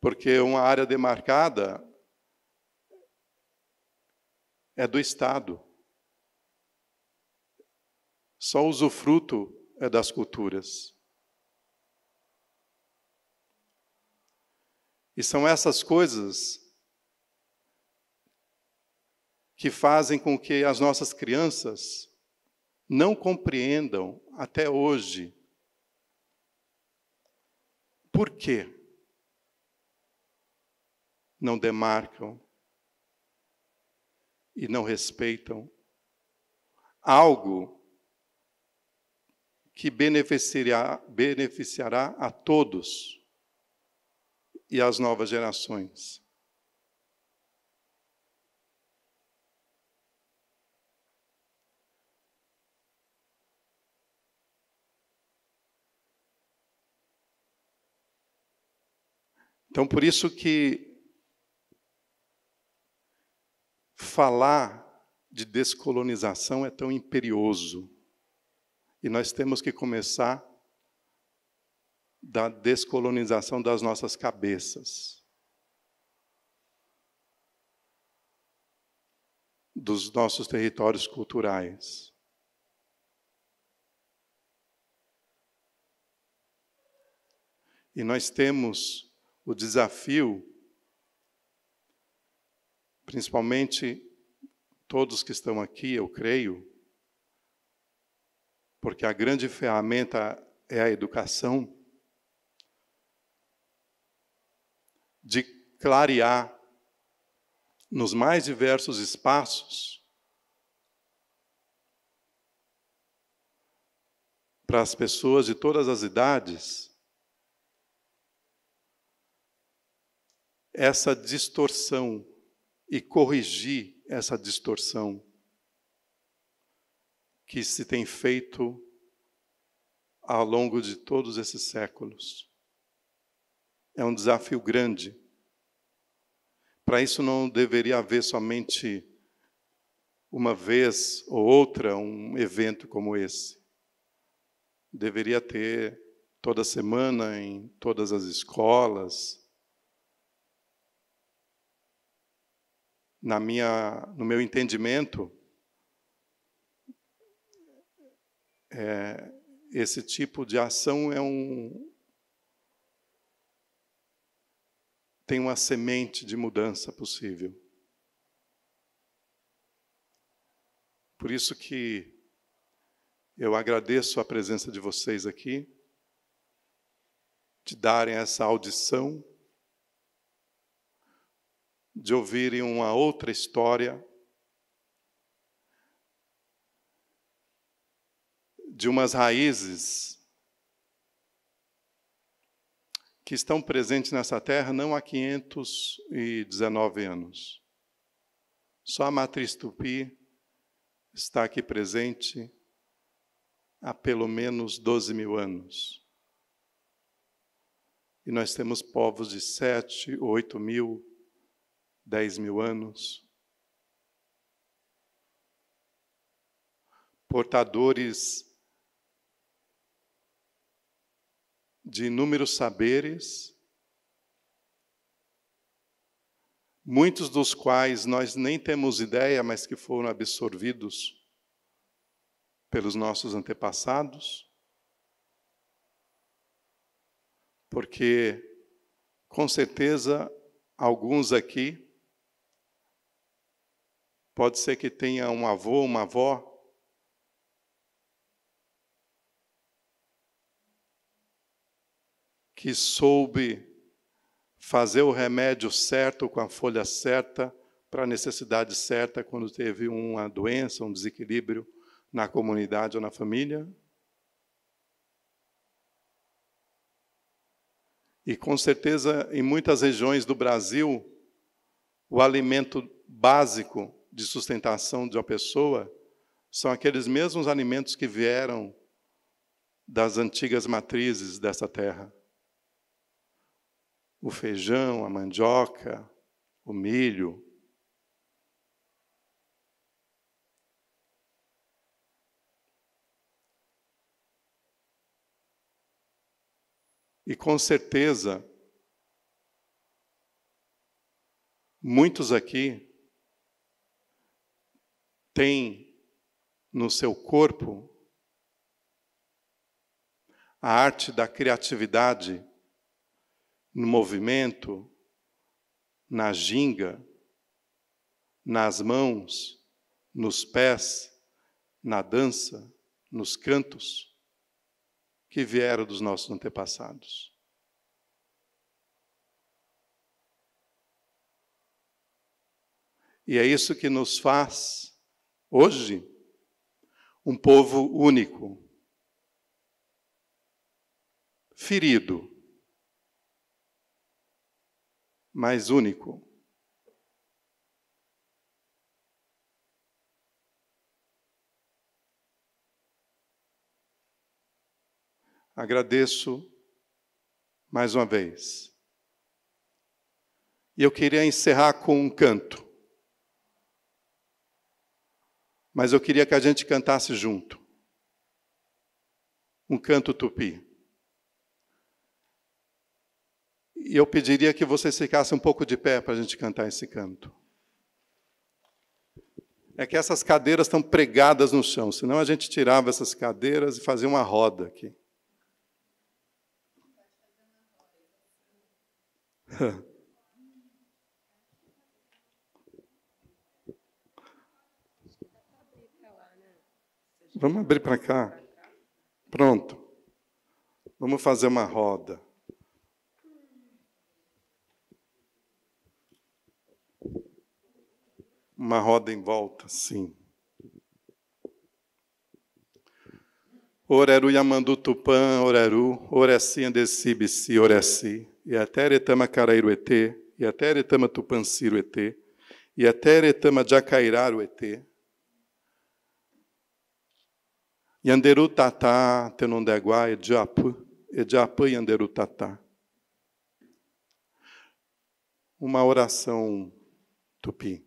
Porque uma área demarcada é do Estado. Só o usufruto é das culturas. E são essas coisas que fazem com que as nossas crianças não compreendam até hoje. Por que Não demarcam e não respeitam algo que beneficiará, beneficiará a todos e às novas gerações. Então, por isso que falar de descolonização é tão imperioso. E nós temos que começar da descolonização das nossas cabeças. Dos nossos territórios culturais. E nós temos o desafio, principalmente todos que estão aqui, eu creio, porque a grande ferramenta é a educação, de clarear nos mais diversos espaços para as pessoas de todas as idades essa distorção e corrigir essa distorção que se tem feito ao longo de todos esses séculos. É um desafio grande. Para isso não deveria haver somente uma vez ou outra um evento como esse. Deveria ter toda semana em todas as escolas, na minha, no meu entendimento, é, esse tipo de ação é um tem uma semente de mudança possível. Por isso que eu agradeço a presença de vocês aqui, de darem essa audição de ouvirem uma outra história de umas raízes que estão presentes nessa terra não há 519 anos. Só a matriz tupi está aqui presente há pelo menos 12 mil anos. E nós temos povos de 7, 8 mil dez mil anos. Portadores de inúmeros saberes, muitos dos quais nós nem temos ideia, mas que foram absorvidos pelos nossos antepassados, porque com certeza alguns aqui Pode ser que tenha um avô, uma avó. Que soube fazer o remédio certo, com a folha certa, para a necessidade certa, quando teve uma doença, um desequilíbrio na comunidade ou na família. E com certeza, em muitas regiões do Brasil, o alimento básico de sustentação de uma pessoa são aqueles mesmos alimentos que vieram das antigas matrizes dessa terra. O feijão, a mandioca, o milho. E com certeza, muitos aqui tem no seu corpo a arte da criatividade no movimento, na ginga, nas mãos, nos pés, na dança, nos cantos que vieram dos nossos antepassados. E é isso que nos faz Hoje, um povo único, ferido, mas único. Agradeço mais uma vez. E eu queria encerrar com um canto mas eu queria que a gente cantasse junto. Um canto tupi. E eu pediria que vocês ficassem um pouco de pé para a gente cantar esse canto. É que essas cadeiras estão pregadas no chão, senão a gente tirava essas cadeiras e fazia uma roda aqui. *laughs* Vamos abrir para cá. Pronto. Vamos fazer uma roda. Uma roda em volta, sim. Oreru Yamandu Tupã, Oreru, Oressi Andessi Bissi, Oressi, Iateretama Carairuetê, Iateretama Tupanciruetê, Jacairaru Ete, Yanderu tata tenundeguá ediapu, ediapu yanderu tata. Uma oração tupi.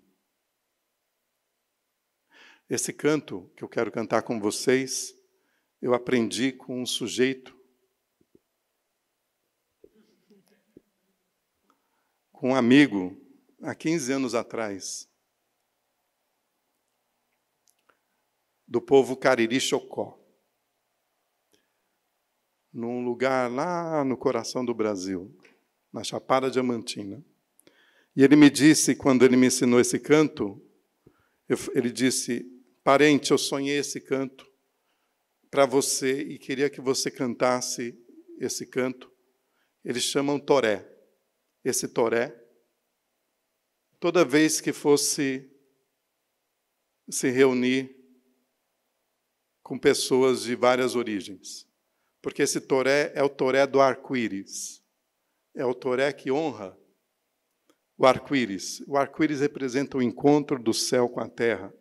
Esse canto que eu quero cantar com vocês, eu aprendi com um sujeito com um amigo há 15 anos atrás. do povo Cariri Chocó, num lugar lá no coração do Brasil, na Chapada Diamantina. E ele me disse, quando ele me ensinou esse canto, eu, ele disse: Parente, eu sonhei esse canto para você e queria que você cantasse esse canto. Eles chamam toré. Esse toré, toda vez que fosse se reunir com pessoas de várias origens. Porque esse toré é o toré do arco-íris. É o toré que honra o arco-íris. O arco-íris representa o encontro do céu com a terra.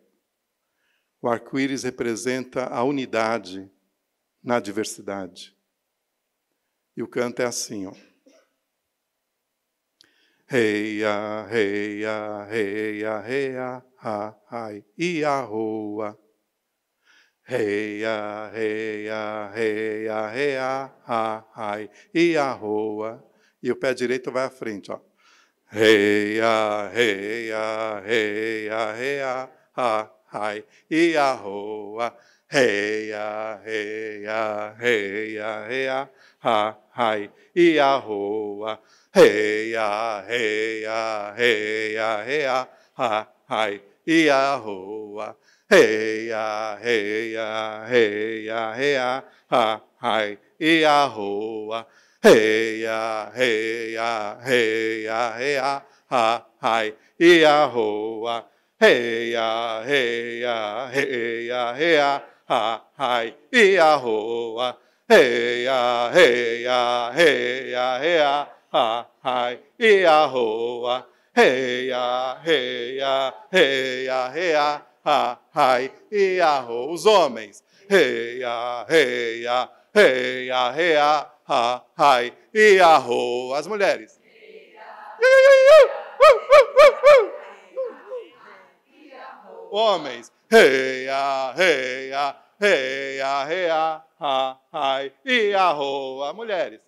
O arco-íris representa a unidade na diversidade. E o canto é assim, ó. Reia, reia, reia, reia, ha, ai, ia, roa. Reia, reia, reia, reia, ha, ai, e a rua. E o pé direito vai à frente, ó. Reia, reia, reia, reia, ha, ai, e a rua. Reia, reia, reia, reia, ha, ai, e a rua. Reia, reia, reia, reia, ha, ai, e a rua. Hey ya, hey ya, hey ya, hey ya, ha, hi, ya, ho, Hey ya, hey ya, hey ya, hey ya, ha, hi, ya, ho, Hey ya, hey ya, hey ya, hey ya, ha, hi, ya, ho, Hey ya, hey ya, hey ya, hey ya, ha, hi, ya, ho, ah. Hey ya, hey ya, hey ya, hey ya. ai e arro. Os homens, reia, reia, reia, reia, ha, ai e arro. As mulheres, homens, reia, reia, reia, reia, ha, hai, e arro. Mulheres,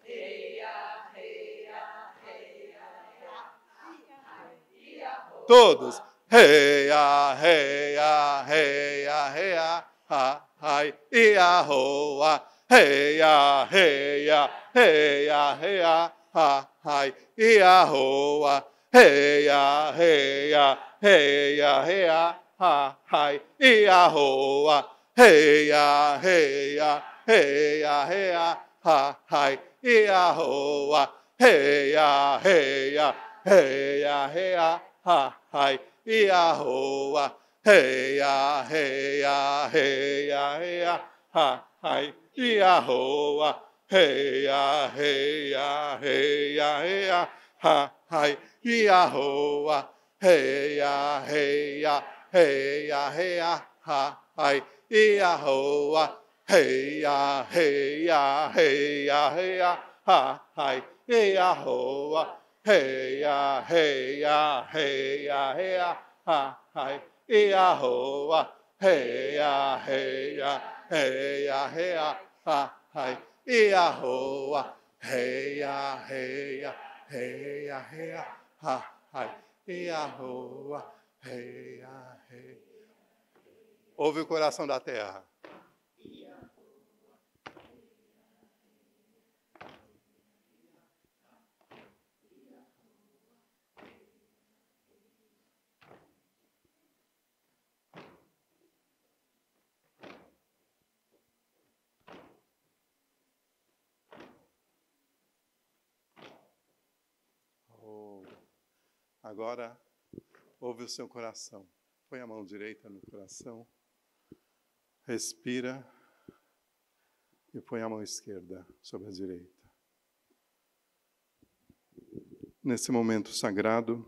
todos. Hey ya, hey ya, hey ya, hey ya, ha, hi, e ho ah. Hey ya, hey ya, hey ya, hey ya, ha, hi, e ho ah. Hey ya, hey ya, hey ya, hey ya, ha, hi, e ho ah. Hey ya, hey ya, hey ya, hey ya, ha, hi, e ho ah. Hey ya, hey ya, hey ya, hey ya, ha, hi. Yahoah. Hey ya, hey ya, hey ya, hey ya, ha, hi, Yahoah. Hey ya, hey ya, hey ya, hey ya, ha, hi, Yahoah. Hey ya, hey ya, hey ya, hey ya, ha, hi, Yahoah. Hey ya, hey ya, hey ya, hey ya, ha, hi, Yahoah. Heia, heia, heia, heia, ai, hai, ia, hoa. Heia, heia, heia, heia, ai, hai, ia, hoa. Heia, heia, heia, heia, ai, hai, ia, hoa. Heia, heia. Ouve o coração da terra. Agora, ouve o seu coração. Põe a mão direita no coração. Respira. E põe a mão esquerda sobre a direita. Nesse momento sagrado,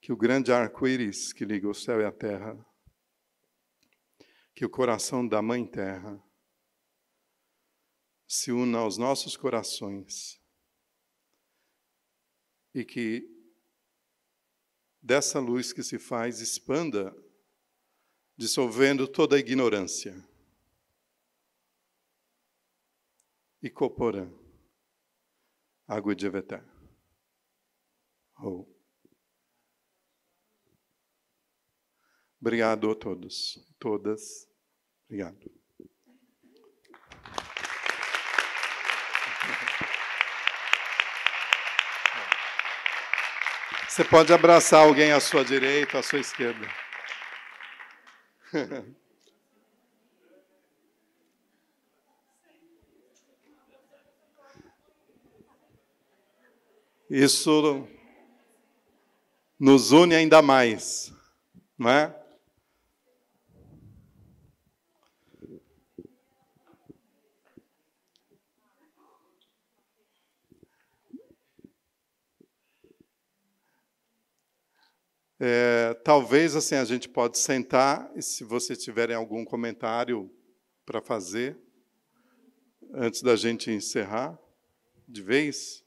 que o grande arco-íris que liga o céu e a terra, que o coração da Mãe Terra se una aos nossos corações e que dessa luz que se faz expanda, dissolvendo toda a ignorância. E Coporã, água de Evetá. Oh. Obrigado a todos, todas. Obrigado. Você pode abraçar alguém à sua direita, à sua esquerda. Isso nos une ainda mais, não é? É, talvez assim a gente pode sentar e se vocês tiverem algum comentário para fazer antes da gente encerrar de vez.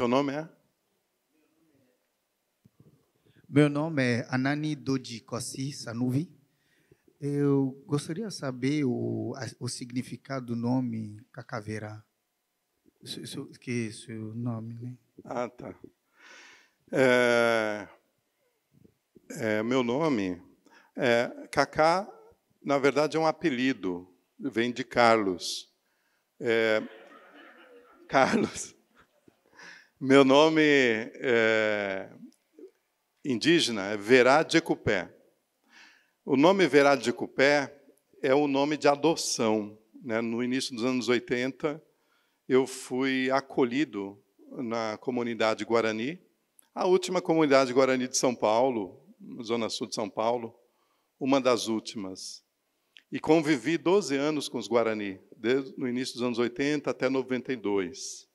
Teu nome é? Meu nome é Anani Doji Kossi Sanuvi. Eu gostaria de saber o, o significado do nome Cacaveira. Que é seu nome, né? Ah, tá. É, é, meu nome é Cacá, na verdade, é um apelido, vem de Carlos. É, Carlos. Meu nome é, indígena é Verá de Cupé. O nome Verá de Cupé é o nome de adoção. Né? No início dos anos 80, eu fui acolhido na comunidade Guarani, a última comunidade Guarani de São Paulo, zona sul de São Paulo, uma das últimas. E convivi 12 anos com os Guarani, desde no início dos anos 80 até 92.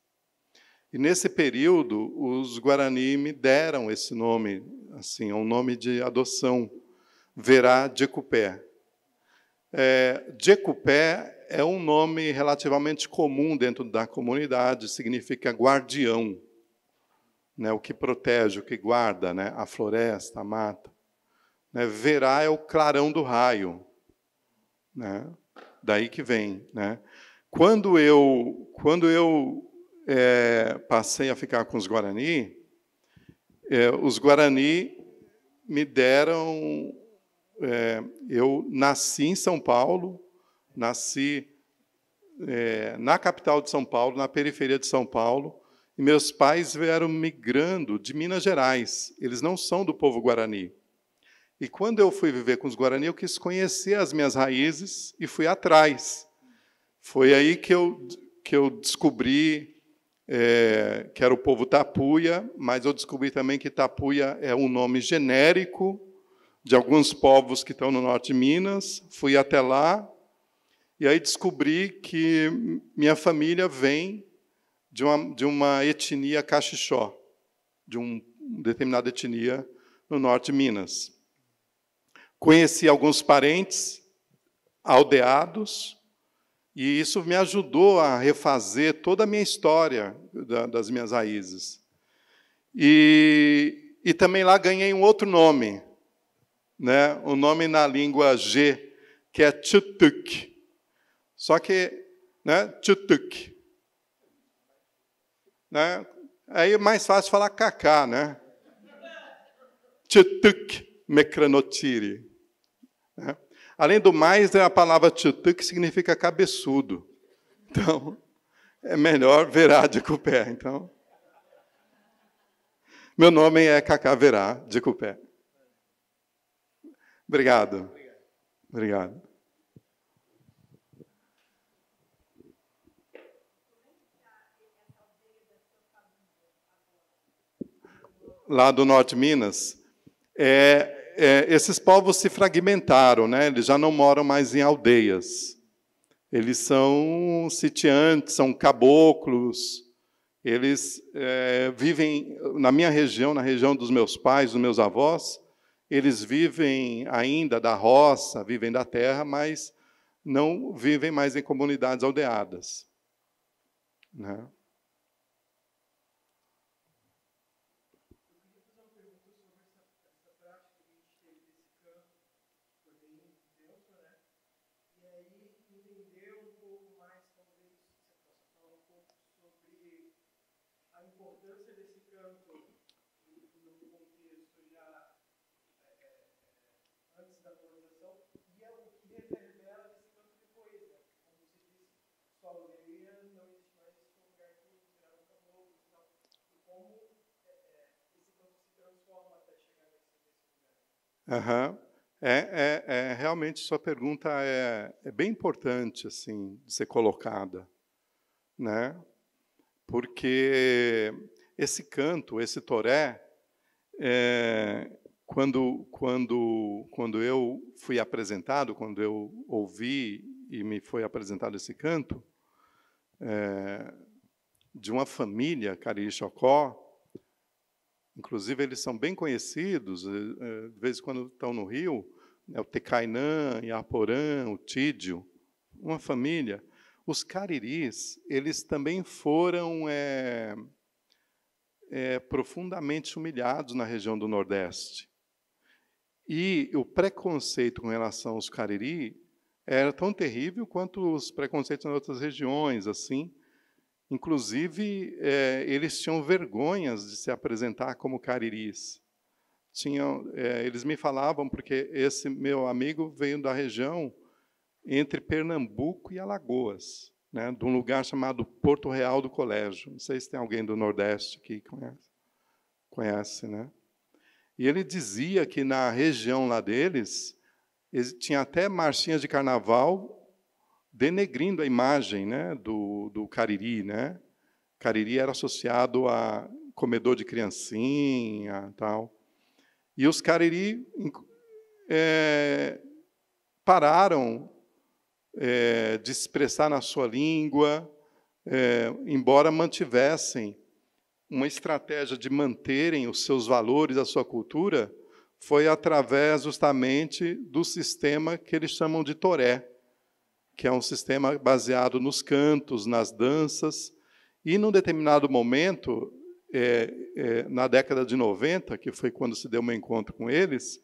E nesse período, os Guarani me deram esse nome, assim, é um nome de adoção, Verá de Cupé. É, cupé é um nome relativamente comum dentro da comunidade, significa guardião, né, o que protege, o que guarda né, a floresta, a mata. Né, verá é o clarão do raio, né, daí que vem. Né. Quando, eu, quando eu é, passei a ficar com os Guarani, é, os Guarani me deram. É, eu nasci em São Paulo, nasci é, na capital de São Paulo, na periferia de São Paulo, e meus pais vieram migrando de Minas Gerais. Eles não são do povo Guarani. E quando eu fui viver com os Guarani, eu quis conhecer as minhas raízes e fui atrás. Foi aí que eu, que eu descobri é, que era o povo tapuia, mas eu descobri também que tapuia é um nome genérico de alguns povos que estão no norte de Minas. Fui até lá e aí descobri que minha família vem de uma, de uma etnia caxixó, de uma determinada etnia no norte de Minas. Conheci alguns parentes aldeados, e isso me ajudou a refazer toda a minha história da, das minhas raízes. E, e também lá ganhei um outro nome, né? um nome na língua G, que é Tchutuk. Só que, né? Tchutuk. Né? Aí é mais fácil falar Kaká, né? Tchutuk mecranotiri. Né? Além do mais, é a palavra tchutu, que significa cabeçudo. Então, é melhor verá de cupé. Então, meu nome é Cacá Verá de cupé. Obrigado. Obrigado. Lá do Norte de Minas, é é, esses povos se fragmentaram, né? eles já não moram mais em aldeias. Eles são sitiantes, são caboclos, eles é, vivem, na minha região, na região dos meus pais, dos meus avós, eles vivem ainda da roça, vivem da terra, mas não vivem mais em comunidades aldeadas. Né? da globalização e é o que reverbera nesse campo de poesia. Como você disse, sua aldeia não existe mais um lugar que virava para Globo e tal. E como é, é, esse campo se transforma até chegar nesse, nesse lugar. Uhum. É, é, é, realmente sua pergunta é, é bem importante assim de ser colocada, né? Porque esse canto, esse toré, é, quando, quando, quando eu fui apresentado, quando eu ouvi e me foi apresentado esse canto, é, de uma família, cariri Chocó, inclusive eles são bem conhecidos, eh, eh, de vez em quando estão no Rio, é o Tecainã, Iaporã, o Tídio, uma família. Os cariris, eles também foram é, é, profundamente humilhados na região do Nordeste. E o preconceito com relação aos cariri era tão terrível quanto os preconceitos em outras regiões, assim. Inclusive, é, eles tinham vergonhas de se apresentar como cariris. Tinham, é, eles me falavam, porque esse meu amigo veio da região entre Pernambuco e Alagoas, né, de um lugar chamado Porto Real do Colégio. Não sei se tem alguém do Nordeste que conhece, conhece né? E ele dizia que na região lá deles, tinha até marchinhas de carnaval denegrindo a imagem né, do, do cariri. Né? Cariri era associado a comedor de criancinha tal. E os cariri é, pararam é, de expressar na sua língua, é, embora mantivessem uma estratégia de manterem os seus valores, a sua cultura, foi através justamente do sistema que eles chamam de toré, que é um sistema baseado nos cantos, nas danças. E num determinado momento, é, é, na década de 90, que foi quando se deu um encontro com eles,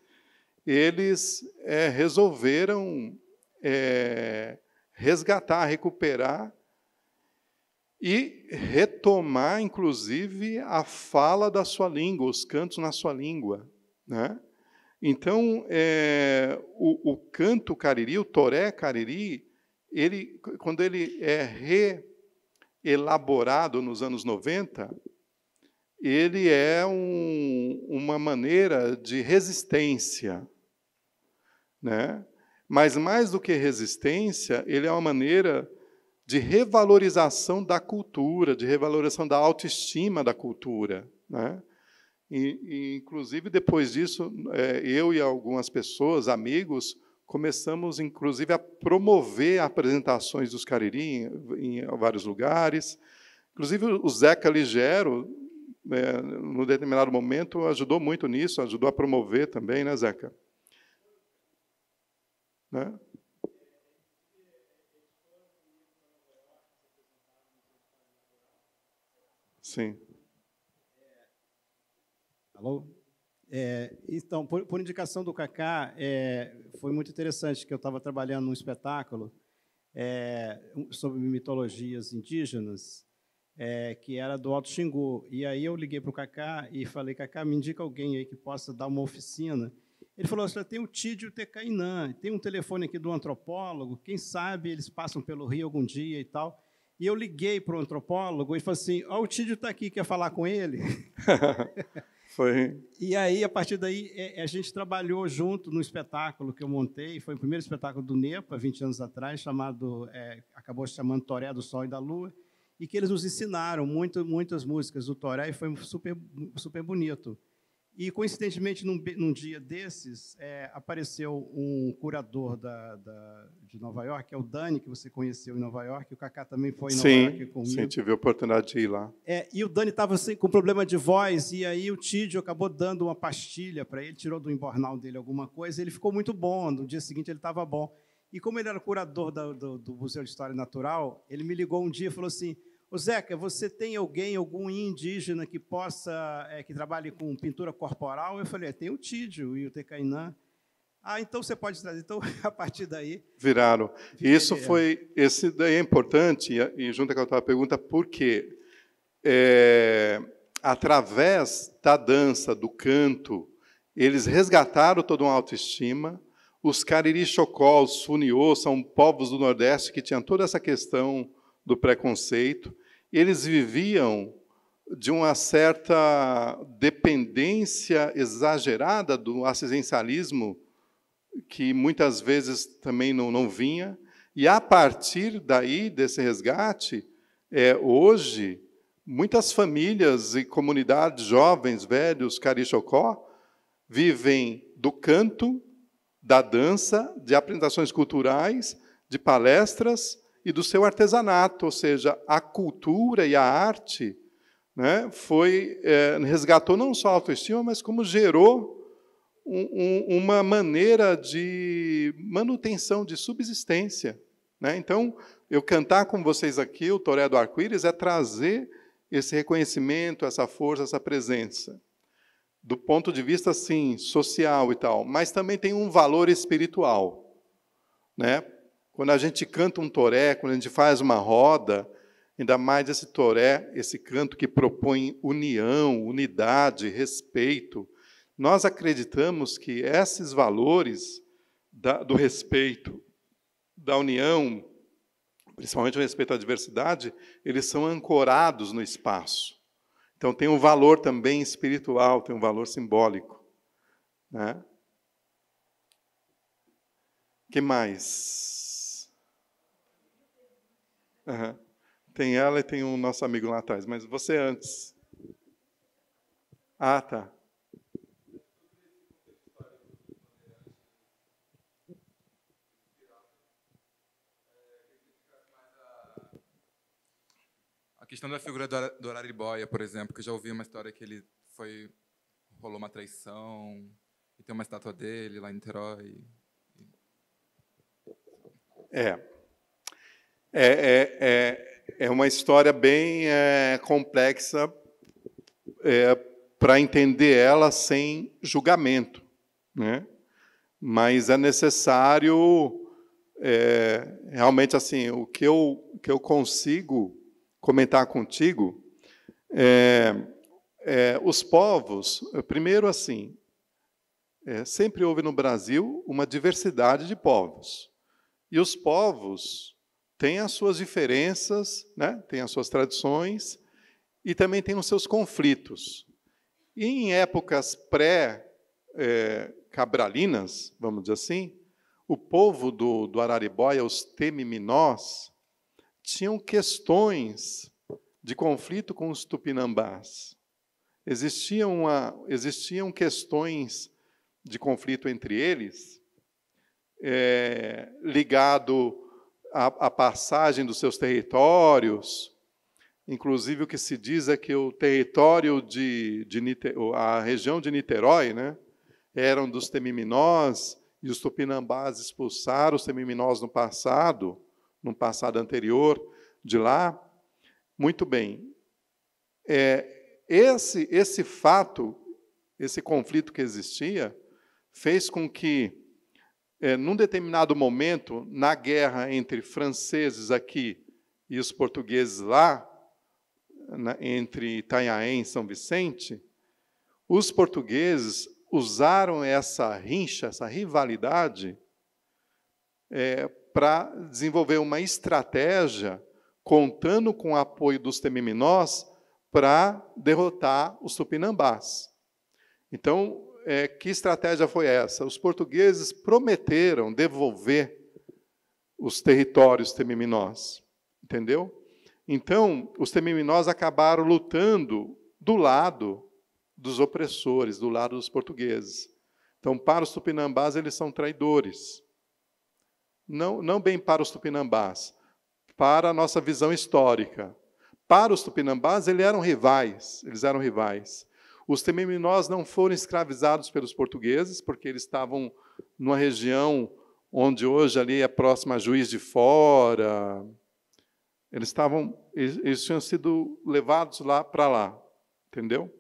eles é, resolveram é, resgatar, recuperar e retomar, inclusive, a fala da sua língua, os cantos na sua língua. Né? Então, é, o, o, canto cariri, o toré cariri, ele, quando ele é reelaborado nos anos 90, ele é um, uma maneira de resistência. Né? Mas, mais do que resistência, ele é uma maneira de revalorização da cultura, de revalorização da autoestima da cultura. Né? E, e, inclusive, depois disso, é, eu e algumas pessoas, amigos, começamos, inclusive, a promover apresentações dos Cariri em, em vários lugares. Inclusive, o Zeca Ligero, é, no determinado momento, ajudou muito nisso, ajudou a promover também, né, Zeca? Né? Sim. Alô? É, então, por, por, indicação do Cacá, é, foi muito interessante que eu estava trabalhando num espetáculo é, sobre mitologias indígenas, é, que era do Alto Xingu. E aí eu liguei para o Cacá e falei, Cacá, me indica alguém aí que possa dar uma oficina. Ele falou, assim, tem o Tídio Tecainã, tem um telefone aqui do antropólogo, quem sabe eles passam pelo Rio algum dia e tal. E eu liguei para o antropólogo e falei assim: Ó, oh, o Tídio está aqui, quer falar com ele? *laughs* foi. E aí, a partir daí, é, é, a gente trabalhou junto no espetáculo que eu montei. Foi o primeiro espetáculo do NEPA, 20 anos atrás, chamado, é, acabou se chamando Toré do Sol e da Lua, e que eles nos ensinaram muito, muitas músicas do Toré e foi super, super bonito. E, coincidentemente, num, num dia desses, é, apareceu um curador da, da, de Nova York, que é o Dani, que você conheceu em Nova York. O Kaká também foi em Nova sim, York comigo. Sim, tive a oportunidade de ir lá. É, e o Dani estava assim, com problema de voz, e aí o Tídio acabou dando uma pastilha para ele, tirou do embornal dele alguma coisa, e ele ficou muito bom. No dia seguinte, ele estava bom. E como ele era curador da, do, do Museu de História Natural, ele me ligou um dia e falou assim Ô Zeca, você tem alguém, algum indígena que possa, é, que trabalhe com pintura corporal? Eu falei, é, tem o Tídio e o Tecainã. Ah, então você pode trazer. Então, *laughs* a partir daí. Viraram. Isso foi. Esse daí é importante, e junto com a tua pergunta, porque é, através da dança, do canto, eles resgataram toda uma autoestima. Os Cariri Chocó, os Funiô, são povos do Nordeste que tinham toda essa questão do preconceito eles viviam de uma certa dependência exagerada do assistencialismo, que muitas vezes também não, não vinha, e a partir daí, desse resgate, é, hoje, muitas famílias e comunidades, jovens, velhos, carichocó vivem do canto, da dança, de apresentações culturais, de palestras, e do seu artesanato, ou seja, a cultura e a arte né, foi é, resgatou não só a autoestima, mas como gerou um, um, uma maneira de manutenção, de subsistência. Né? Então, eu cantar com vocês aqui o Toré do Arco-Íris é trazer esse reconhecimento, essa força, essa presença. Do ponto de vista, sim, social e tal, mas também tem um valor espiritual. Né? Quando a gente canta um toré, quando a gente faz uma roda, ainda mais esse toré, esse canto que propõe união, unidade, respeito, nós acreditamos que esses valores da, do respeito, da união, principalmente o respeito à diversidade, eles são ancorados no espaço. Então tem um valor também espiritual, tem um valor simbólico. Né? que mais? Uhum. Tem ela e tem o um nosso amigo lá atrás, mas você antes. Ah, tá. A questão da figura do Araribóia, por exemplo, que eu já ouvi uma história que ele foi rolou uma traição e tem uma estátua dele lá em Niterói. É, é, é, é, é, uma história bem é, complexa é, para entender ela sem julgamento, né? Mas é necessário é, realmente assim o que eu que eu consigo comentar contigo é, é os povos primeiro assim sempre houve no Brasil uma diversidade de povos e os povos tem as suas diferenças, né? tem as suas tradições e também tem os seus conflitos. E em épocas pré-cabralinas, eh, vamos dizer assim, o povo do, do Araribóia, os temiminós, tinham questões de conflito com os tupinambás. Existiam, uma, existiam questões de conflito entre eles, é, ligado a, a passagem dos seus territórios. Inclusive, o que se diz é que o território de, de Niterói, a região de Niterói, né, eram dos temiminós, e os tupinambás expulsaram os temiminós no passado, no passado anterior de lá. Muito bem. É, esse, esse fato, esse conflito que existia, fez com que é, num determinado momento, na guerra entre franceses aqui e os portugueses lá, na, entre Itanhaém e São Vicente, os portugueses usaram essa rincha, essa rivalidade, é, para desenvolver uma estratégia, contando com o apoio dos temiminós, para derrotar os tupinambás. Então, é, que estratégia foi essa? Os portugueses prometeram devolver os territórios temiminós, entendeu? Então, os temiminós acabaram lutando do lado dos opressores, do lado dos portugueses. Então, para os tupinambás, eles são traidores. Não, não bem para os tupinambás, para a nossa visão histórica. Para os tupinambás, eles eram rivais, eles eram rivais. Os tememinós não foram escravizados pelos portugueses, porque eles estavam numa região onde hoje ali é próxima a Juiz de Fora. Eles estavam, eles, eles tinham sido levados lá para lá, entendeu?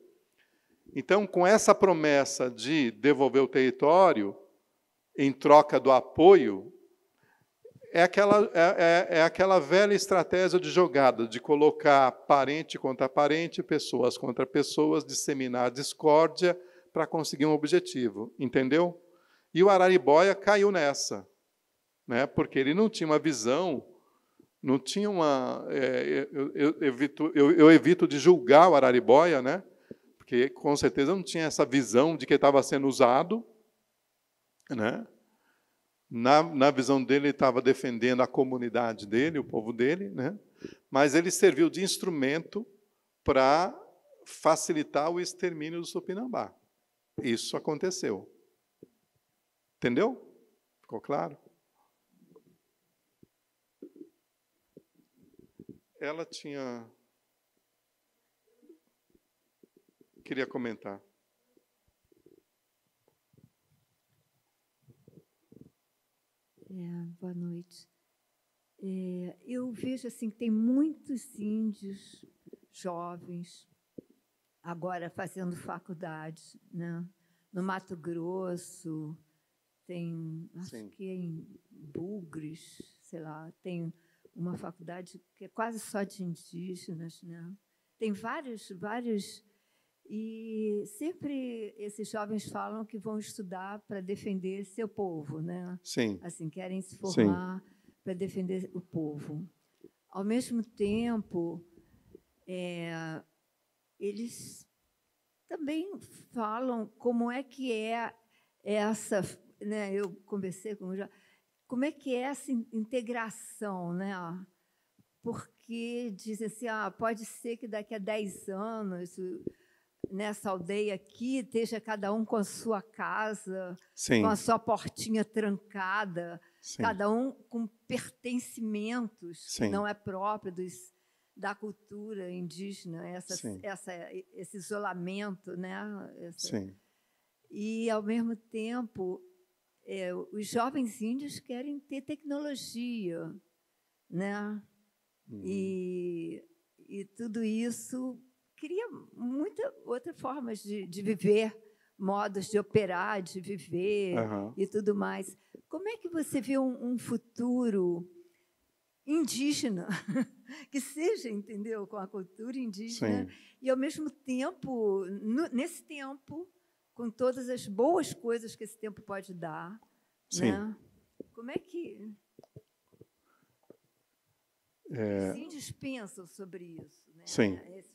Então, com essa promessa de devolver o território em troca do apoio é aquela, é, é, é aquela velha estratégia de jogada, de colocar parente contra parente, pessoas contra pessoas, disseminar discórdia para conseguir um objetivo, entendeu? E o Araribóia caiu nessa, né? porque ele não tinha uma visão, não tinha uma. É, eu, eu, evito, eu, eu evito de julgar o Araribóia, né? porque com certeza não tinha essa visão de que estava sendo usado. Né? Na, na visão dele, ele estava defendendo a comunidade dele, o povo dele, né? mas ele serviu de instrumento para facilitar o extermínio do Tupinambá. Isso aconteceu. Entendeu? Ficou claro? Ela tinha. Queria comentar. É, boa noite. É, eu vejo assim que tem muitos índios jovens agora fazendo faculdade, né? No Mato Grosso tem, acho Sim. que é em Bugres, sei lá, tem uma faculdade que é quase só de indígenas, né? Tem vários, vários e sempre esses jovens falam que vão estudar para defender seu povo, né? Sim. Assim, querem se formar para defender o povo. Ao mesmo tempo, é, eles também falam como é que é essa, né? Eu conversei com o João. como é que é essa integração, né? Porque dizem assim, ah, pode ser que daqui a 10 anos nessa aldeia aqui esteja cada um com a sua casa, Sim. com a sua portinha trancada, Sim. cada um com pertencimentos Sim. que não é próprio dos, da cultura indígena, essa, essa, esse isolamento, né? Essa, e ao mesmo tempo, é, os jovens índios querem ter tecnologia, né? Uhum. E, e tudo isso queria muitas outras formas de, de viver, modos de operar, de viver uhum. e tudo mais. Como é que você vê um, um futuro indígena, *laughs* que seja, entendeu, com a cultura indígena, Sim. e ao mesmo tempo, no, nesse tempo, com todas as boas coisas que esse tempo pode dar, Sim. Né? como é que é... os pensam sobre isso? Né? Sim. Esse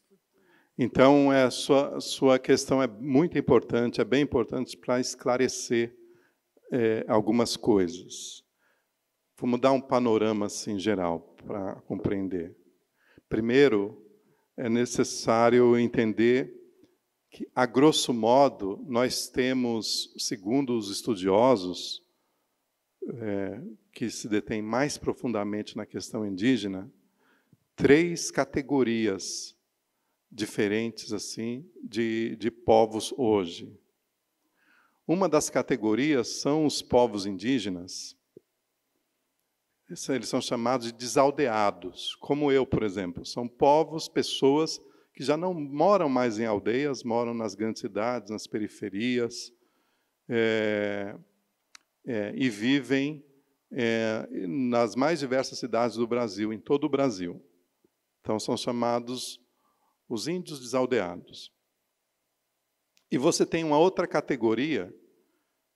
então, é, a sua, sua questão é muito importante, é bem importante para esclarecer é, algumas coisas. Vamos dar um panorama assim, geral para compreender. Primeiro, é necessário entender que, a grosso modo, nós temos, segundo os estudiosos é, que se detêm mais profundamente na questão indígena, três categorias diferentes assim de, de povos hoje. Uma das categorias são os povos indígenas. Eles são chamados de desaldeados, como eu, por exemplo. São povos, pessoas que já não moram mais em aldeias, moram nas grandes cidades, nas periferias, é, é, e vivem é, nas mais diversas cidades do Brasil, em todo o Brasil. Então, são chamados os índios desaldeados. E você tem uma outra categoria,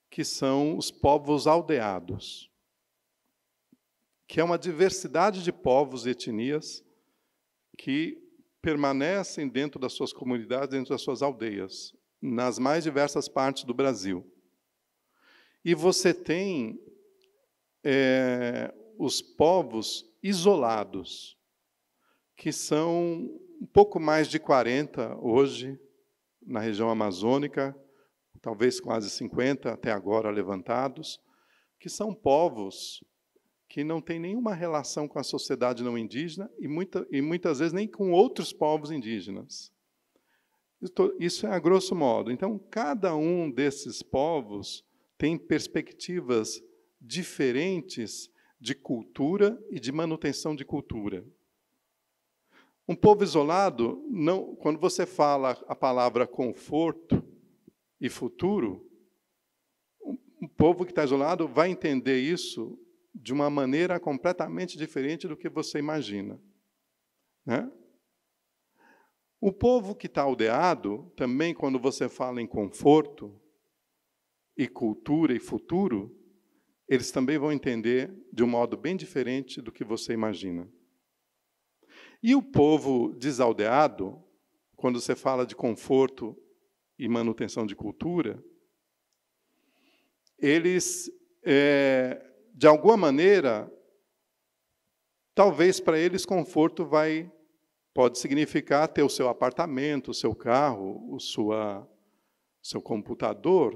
que são os povos aldeados, que é uma diversidade de povos e etnias que permanecem dentro das suas comunidades, dentro das suas aldeias, nas mais diversas partes do Brasil. E você tem é, os povos isolados, que são um pouco mais de 40 hoje na região amazônica, talvez quase 50 até agora levantados, que são povos que não têm nenhuma relação com a sociedade não indígena e, muita, e muitas vezes nem com outros povos indígenas. Isso é a grosso modo. Então, cada um desses povos tem perspectivas diferentes de cultura e de manutenção de cultura. Um povo isolado, não, quando você fala a palavra conforto e futuro, um povo que está isolado vai entender isso de uma maneira completamente diferente do que você imagina. Né? O povo que está aldeado, também quando você fala em conforto e cultura e futuro, eles também vão entender de um modo bem diferente do que você imagina. E o povo desaldeado, quando você fala de conforto e manutenção de cultura, eles, é, de alguma maneira, talvez para eles conforto vai pode significar ter o seu apartamento, o seu carro, o sua, seu computador,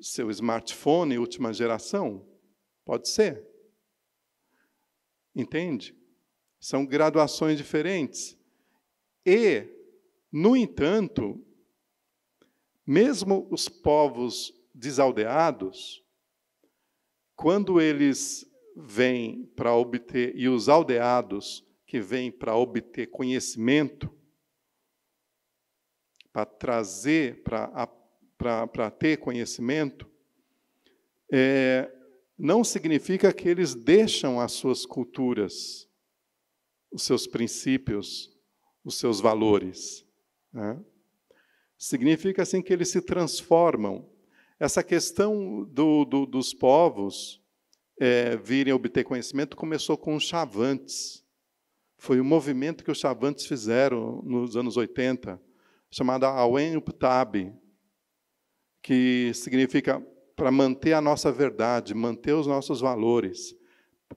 seu smartphone última geração. Pode ser. Entende? São graduações diferentes. E, no entanto, mesmo os povos desaldeados, quando eles vêm para obter, e os aldeados que vêm para obter conhecimento, para trazer, para ter conhecimento, é, não significa que eles deixam as suas culturas os seus princípios, os seus valores. Né? Significa assim que eles se transformam. Essa questão do, do, dos povos é, virem obter conhecimento começou com os chavantes. Foi o um movimento que os chavantes fizeram nos anos 80, chamado Awen Uptab, que significa para manter a nossa verdade, manter os nossos valores.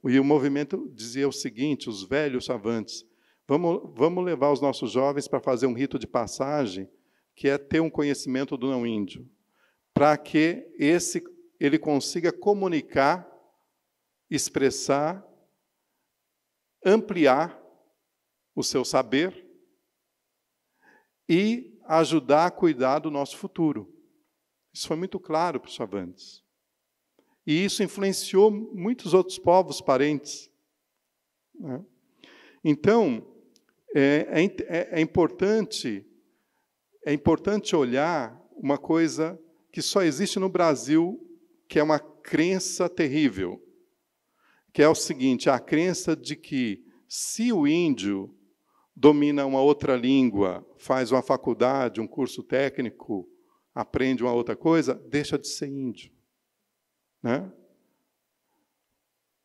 E o movimento dizia o seguinte: os velhos avantes, vamos, vamos levar os nossos jovens para fazer um rito de passagem, que é ter um conhecimento do não índio, para que esse ele consiga comunicar, expressar, ampliar o seu saber e ajudar a cuidar do nosso futuro. Isso foi muito claro para os avantes. E isso influenciou muitos outros povos parentes. Né? Então, é, é, é, é, importante é importante olhar uma coisa que só existe no Brasil, que é uma crença terrível, que é o seguinte: a crença de que se o índio domina uma outra língua, faz uma faculdade, um curso técnico, aprende uma outra coisa, deixa de ser índio. Né?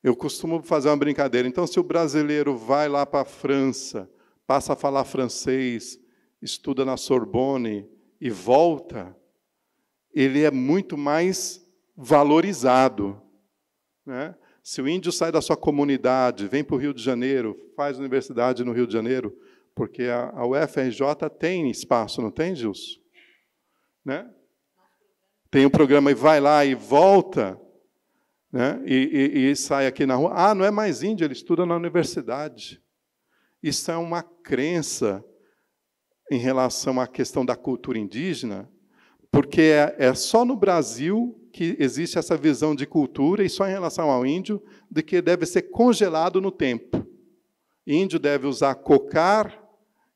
Eu costumo fazer uma brincadeira. Então, se o brasileiro vai lá para a França, passa a falar francês, estuda na Sorbonne e volta, ele é muito mais valorizado. Né? Se o índio sai da sua comunidade, vem para o Rio de Janeiro, faz universidade no Rio de Janeiro, porque a UFRJ tem espaço, não tem, Gilson? Né? Tem um programa e vai lá e volta, né? E, e, e, sai aqui na rua. Ah, não é mais índio, ele estuda na universidade. Isso é uma crença em relação à questão da cultura indígena, porque é, é só no Brasil que existe essa visão de cultura e só em relação ao índio de que deve ser congelado no tempo. Índio deve usar cocar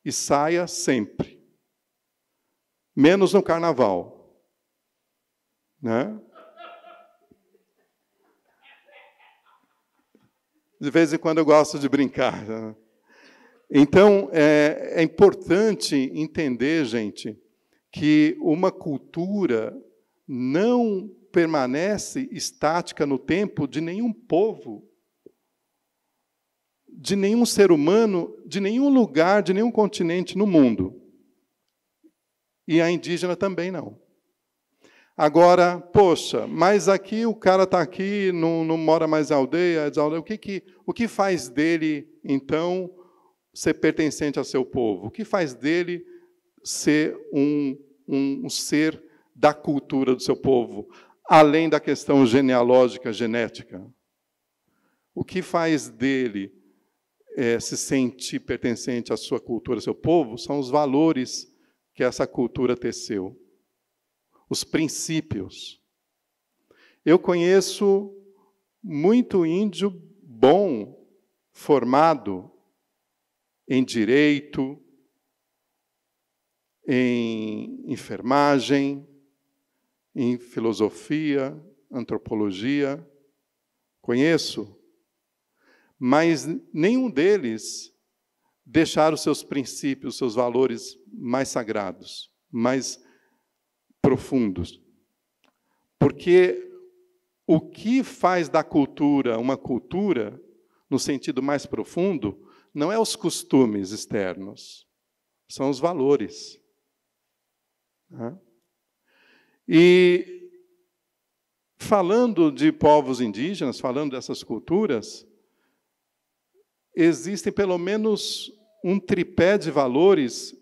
e saia sempre, menos no carnaval, né? de vez em quando eu gosto de brincar. Né? Então, é, é importante entender, gente, que uma cultura não permanece estática no tempo de nenhum povo, de nenhum ser humano, de nenhum lugar, de nenhum continente no mundo. E a indígena também não. Agora, poxa, mas aqui o cara está aqui, não, não, mora mais na aldeia, é O que, que, o que faz dele, então, ser pertencente a seu povo? O que faz dele ser um, um, um ser da cultura do seu povo, além da questão genealógica, genética? O que faz dele é, se sentir pertencente à sua cultura, ao seu povo, são os valores que essa cultura teceu os princípios. Eu conheço muito índio bom, formado em direito, em enfermagem, em filosofia, antropologia, conheço, mas nenhum deles deixaram seus princípios, seus valores mais sagrados, mais profundos. Porque o que faz da cultura uma cultura, no sentido mais profundo, não é os costumes externos, são os valores. Né? E falando de povos indígenas, falando dessas culturas, existem pelo menos um tripé de valores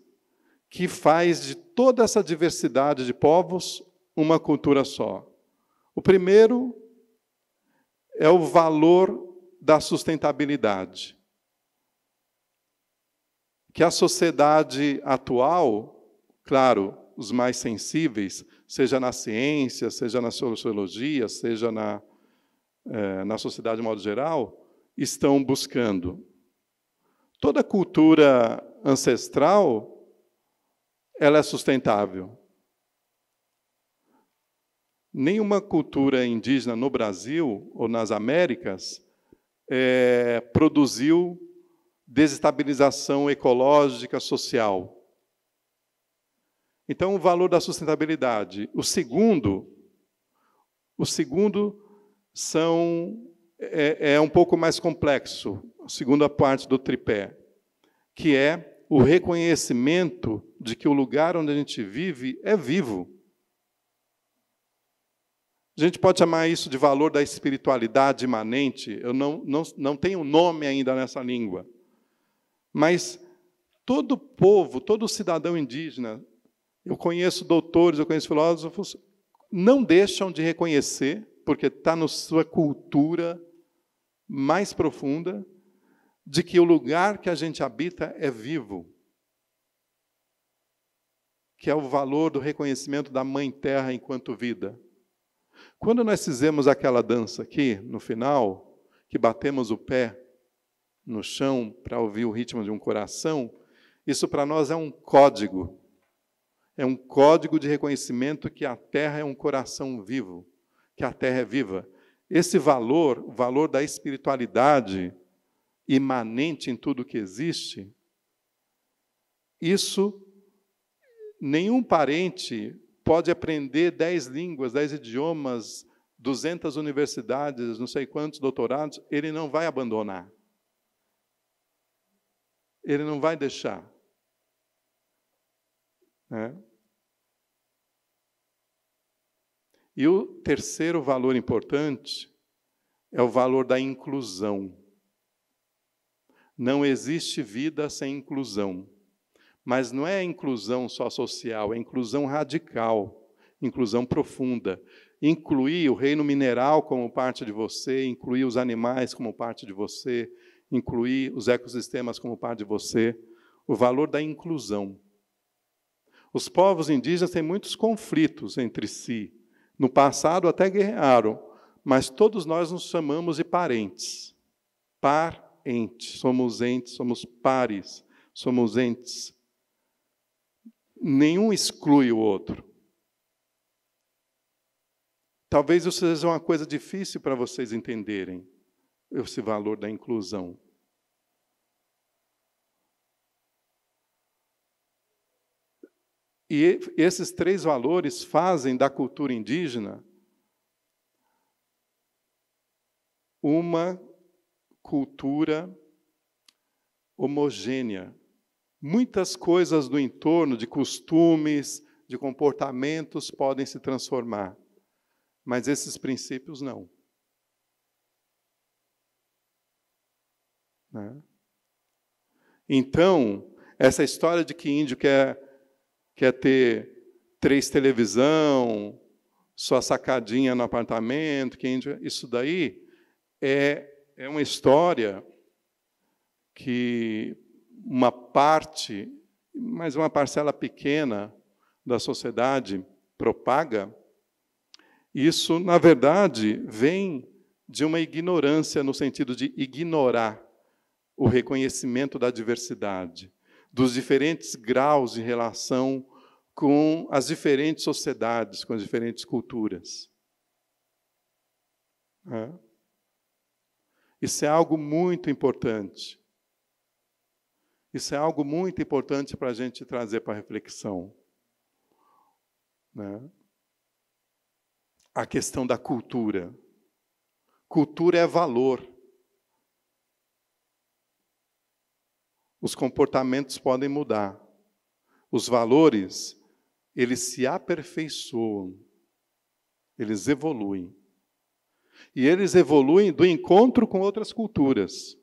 que faz de toda essa diversidade de povos uma cultura só. O primeiro é o valor da sustentabilidade. Que a sociedade atual, claro, os mais sensíveis, seja na ciência, seja na sociologia, seja na, eh, na sociedade de modo geral, estão buscando. Toda cultura ancestral ela é sustentável. Nenhuma cultura indígena no Brasil ou nas Américas é, produziu desestabilização ecológica, social. Então, o valor da sustentabilidade. O segundo, o segundo são é, é um pouco mais complexo, a segunda parte do tripé, que é o reconhecimento de que o lugar onde a gente vive é vivo. A gente pode chamar isso de valor da espiritualidade imanente, eu não, não, não tenho nome ainda nessa língua. Mas todo povo, todo cidadão indígena, eu conheço doutores, eu conheço filósofos, não deixam de reconhecer, porque está na sua cultura mais profunda, de que o lugar que a gente habita é vivo, que é o valor do reconhecimento da Mãe Terra enquanto vida. Quando nós fizemos aquela dança aqui, no final, que batemos o pé no chão para ouvir o ritmo de um coração, isso para nós é um código. É um código de reconhecimento que a terra é um coração vivo, que a terra é viva. Esse valor, o valor da espiritualidade, imanente em tudo que existe, isso nenhum parente pode aprender dez línguas, dez idiomas, 200 universidades, não sei quantos doutorados, ele não vai abandonar. Ele não vai deixar. Né? E o terceiro valor importante é o valor da inclusão. Não existe vida sem inclusão. Mas não é inclusão só social, é inclusão radical, inclusão profunda. Incluir o reino mineral como parte de você, incluir os animais como parte de você, incluir os ecossistemas como parte de você. O valor da inclusão. Os povos indígenas têm muitos conflitos entre si. No passado até guerrearam, mas todos nós nos chamamos de parentes. Par ente, somos entes, somos pares, somos entes. Nenhum exclui o outro. Talvez isso seja uma coisa difícil para vocês entenderem, esse valor da inclusão. E esses três valores fazem da cultura indígena uma cultura homogênea. Muitas coisas do entorno, de costumes, de comportamentos, podem se transformar, mas esses princípios não. Né? Então, essa história de que índio quer, quer ter três televisão, sua sacadinha no apartamento, que índio, isso daí é é uma história que uma parte, mas uma parcela pequena da sociedade propaga, isso, na verdade, vem de uma ignorância no sentido de ignorar o reconhecimento da diversidade, dos diferentes graus de relação com as diferentes sociedades, com as diferentes culturas. É. Isso é algo muito importante. Isso é algo muito importante para a gente trazer para reflexão. Né? A questão da cultura. Cultura é valor. Os comportamentos podem mudar. Os valores, eles se aperfeiçoam. Eles evoluem. E eles evoluem do encontro com outras culturas.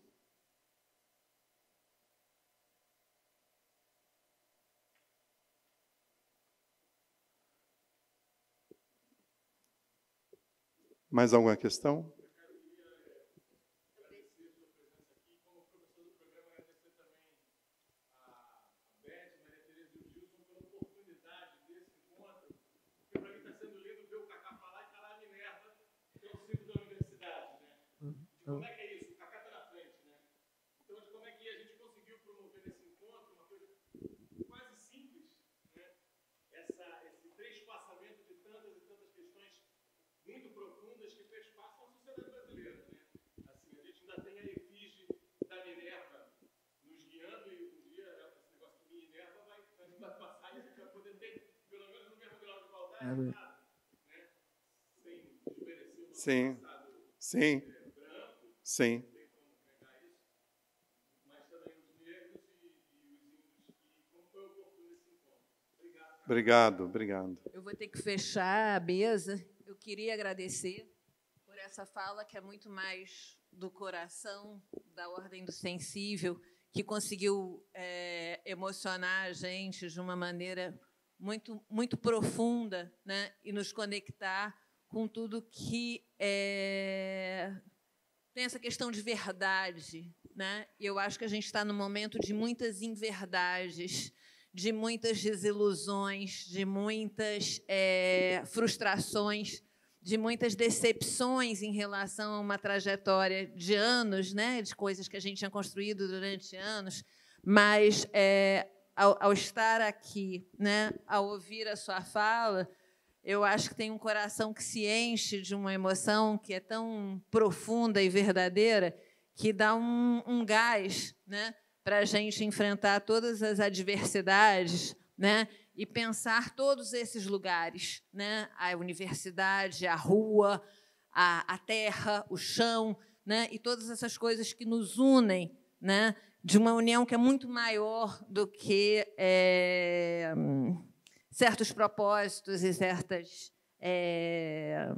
Mais alguma questão? Sim, sim, sim. Obrigado, obrigado. Eu vou ter que fechar a mesa. Eu queria agradecer por essa fala que é muito mais do coração, da ordem do sensível, que conseguiu é, emocionar a gente de uma maneira muito, muito profunda né? e nos conectar com tudo que é... tem essa questão de verdade. Né? Eu acho que a gente está no momento de muitas inverdades, de muitas desilusões, de muitas é, frustrações, de muitas decepções em relação a uma trajetória de anos, né? de coisas que a gente tinha construído durante anos, mas é, ao, ao estar aqui, né, ao ouvir a sua fala, eu acho que tem um coração que se enche de uma emoção que é tão profunda e verdadeira que dá um, um gás né, para a gente enfrentar todas as adversidades né, e pensar todos esses lugares né, a universidade, a rua, a, a terra, o chão né, e todas essas coisas que nos unem né, de uma união que é muito maior do que é, certos propósitos e certas é,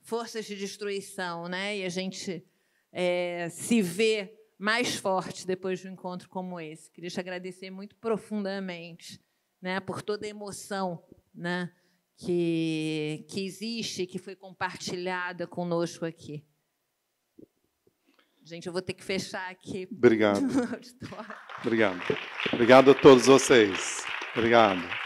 forças de destruição, né? E a gente é, se vê mais forte depois de um encontro como esse. Queria te agradecer muito profundamente, né, por toda a emoção, né, que que existe, que foi compartilhada conosco aqui. Gente, eu vou ter que fechar aqui. Obrigado. *laughs* Obrigado. Obrigado a todos vocês. Obrigado.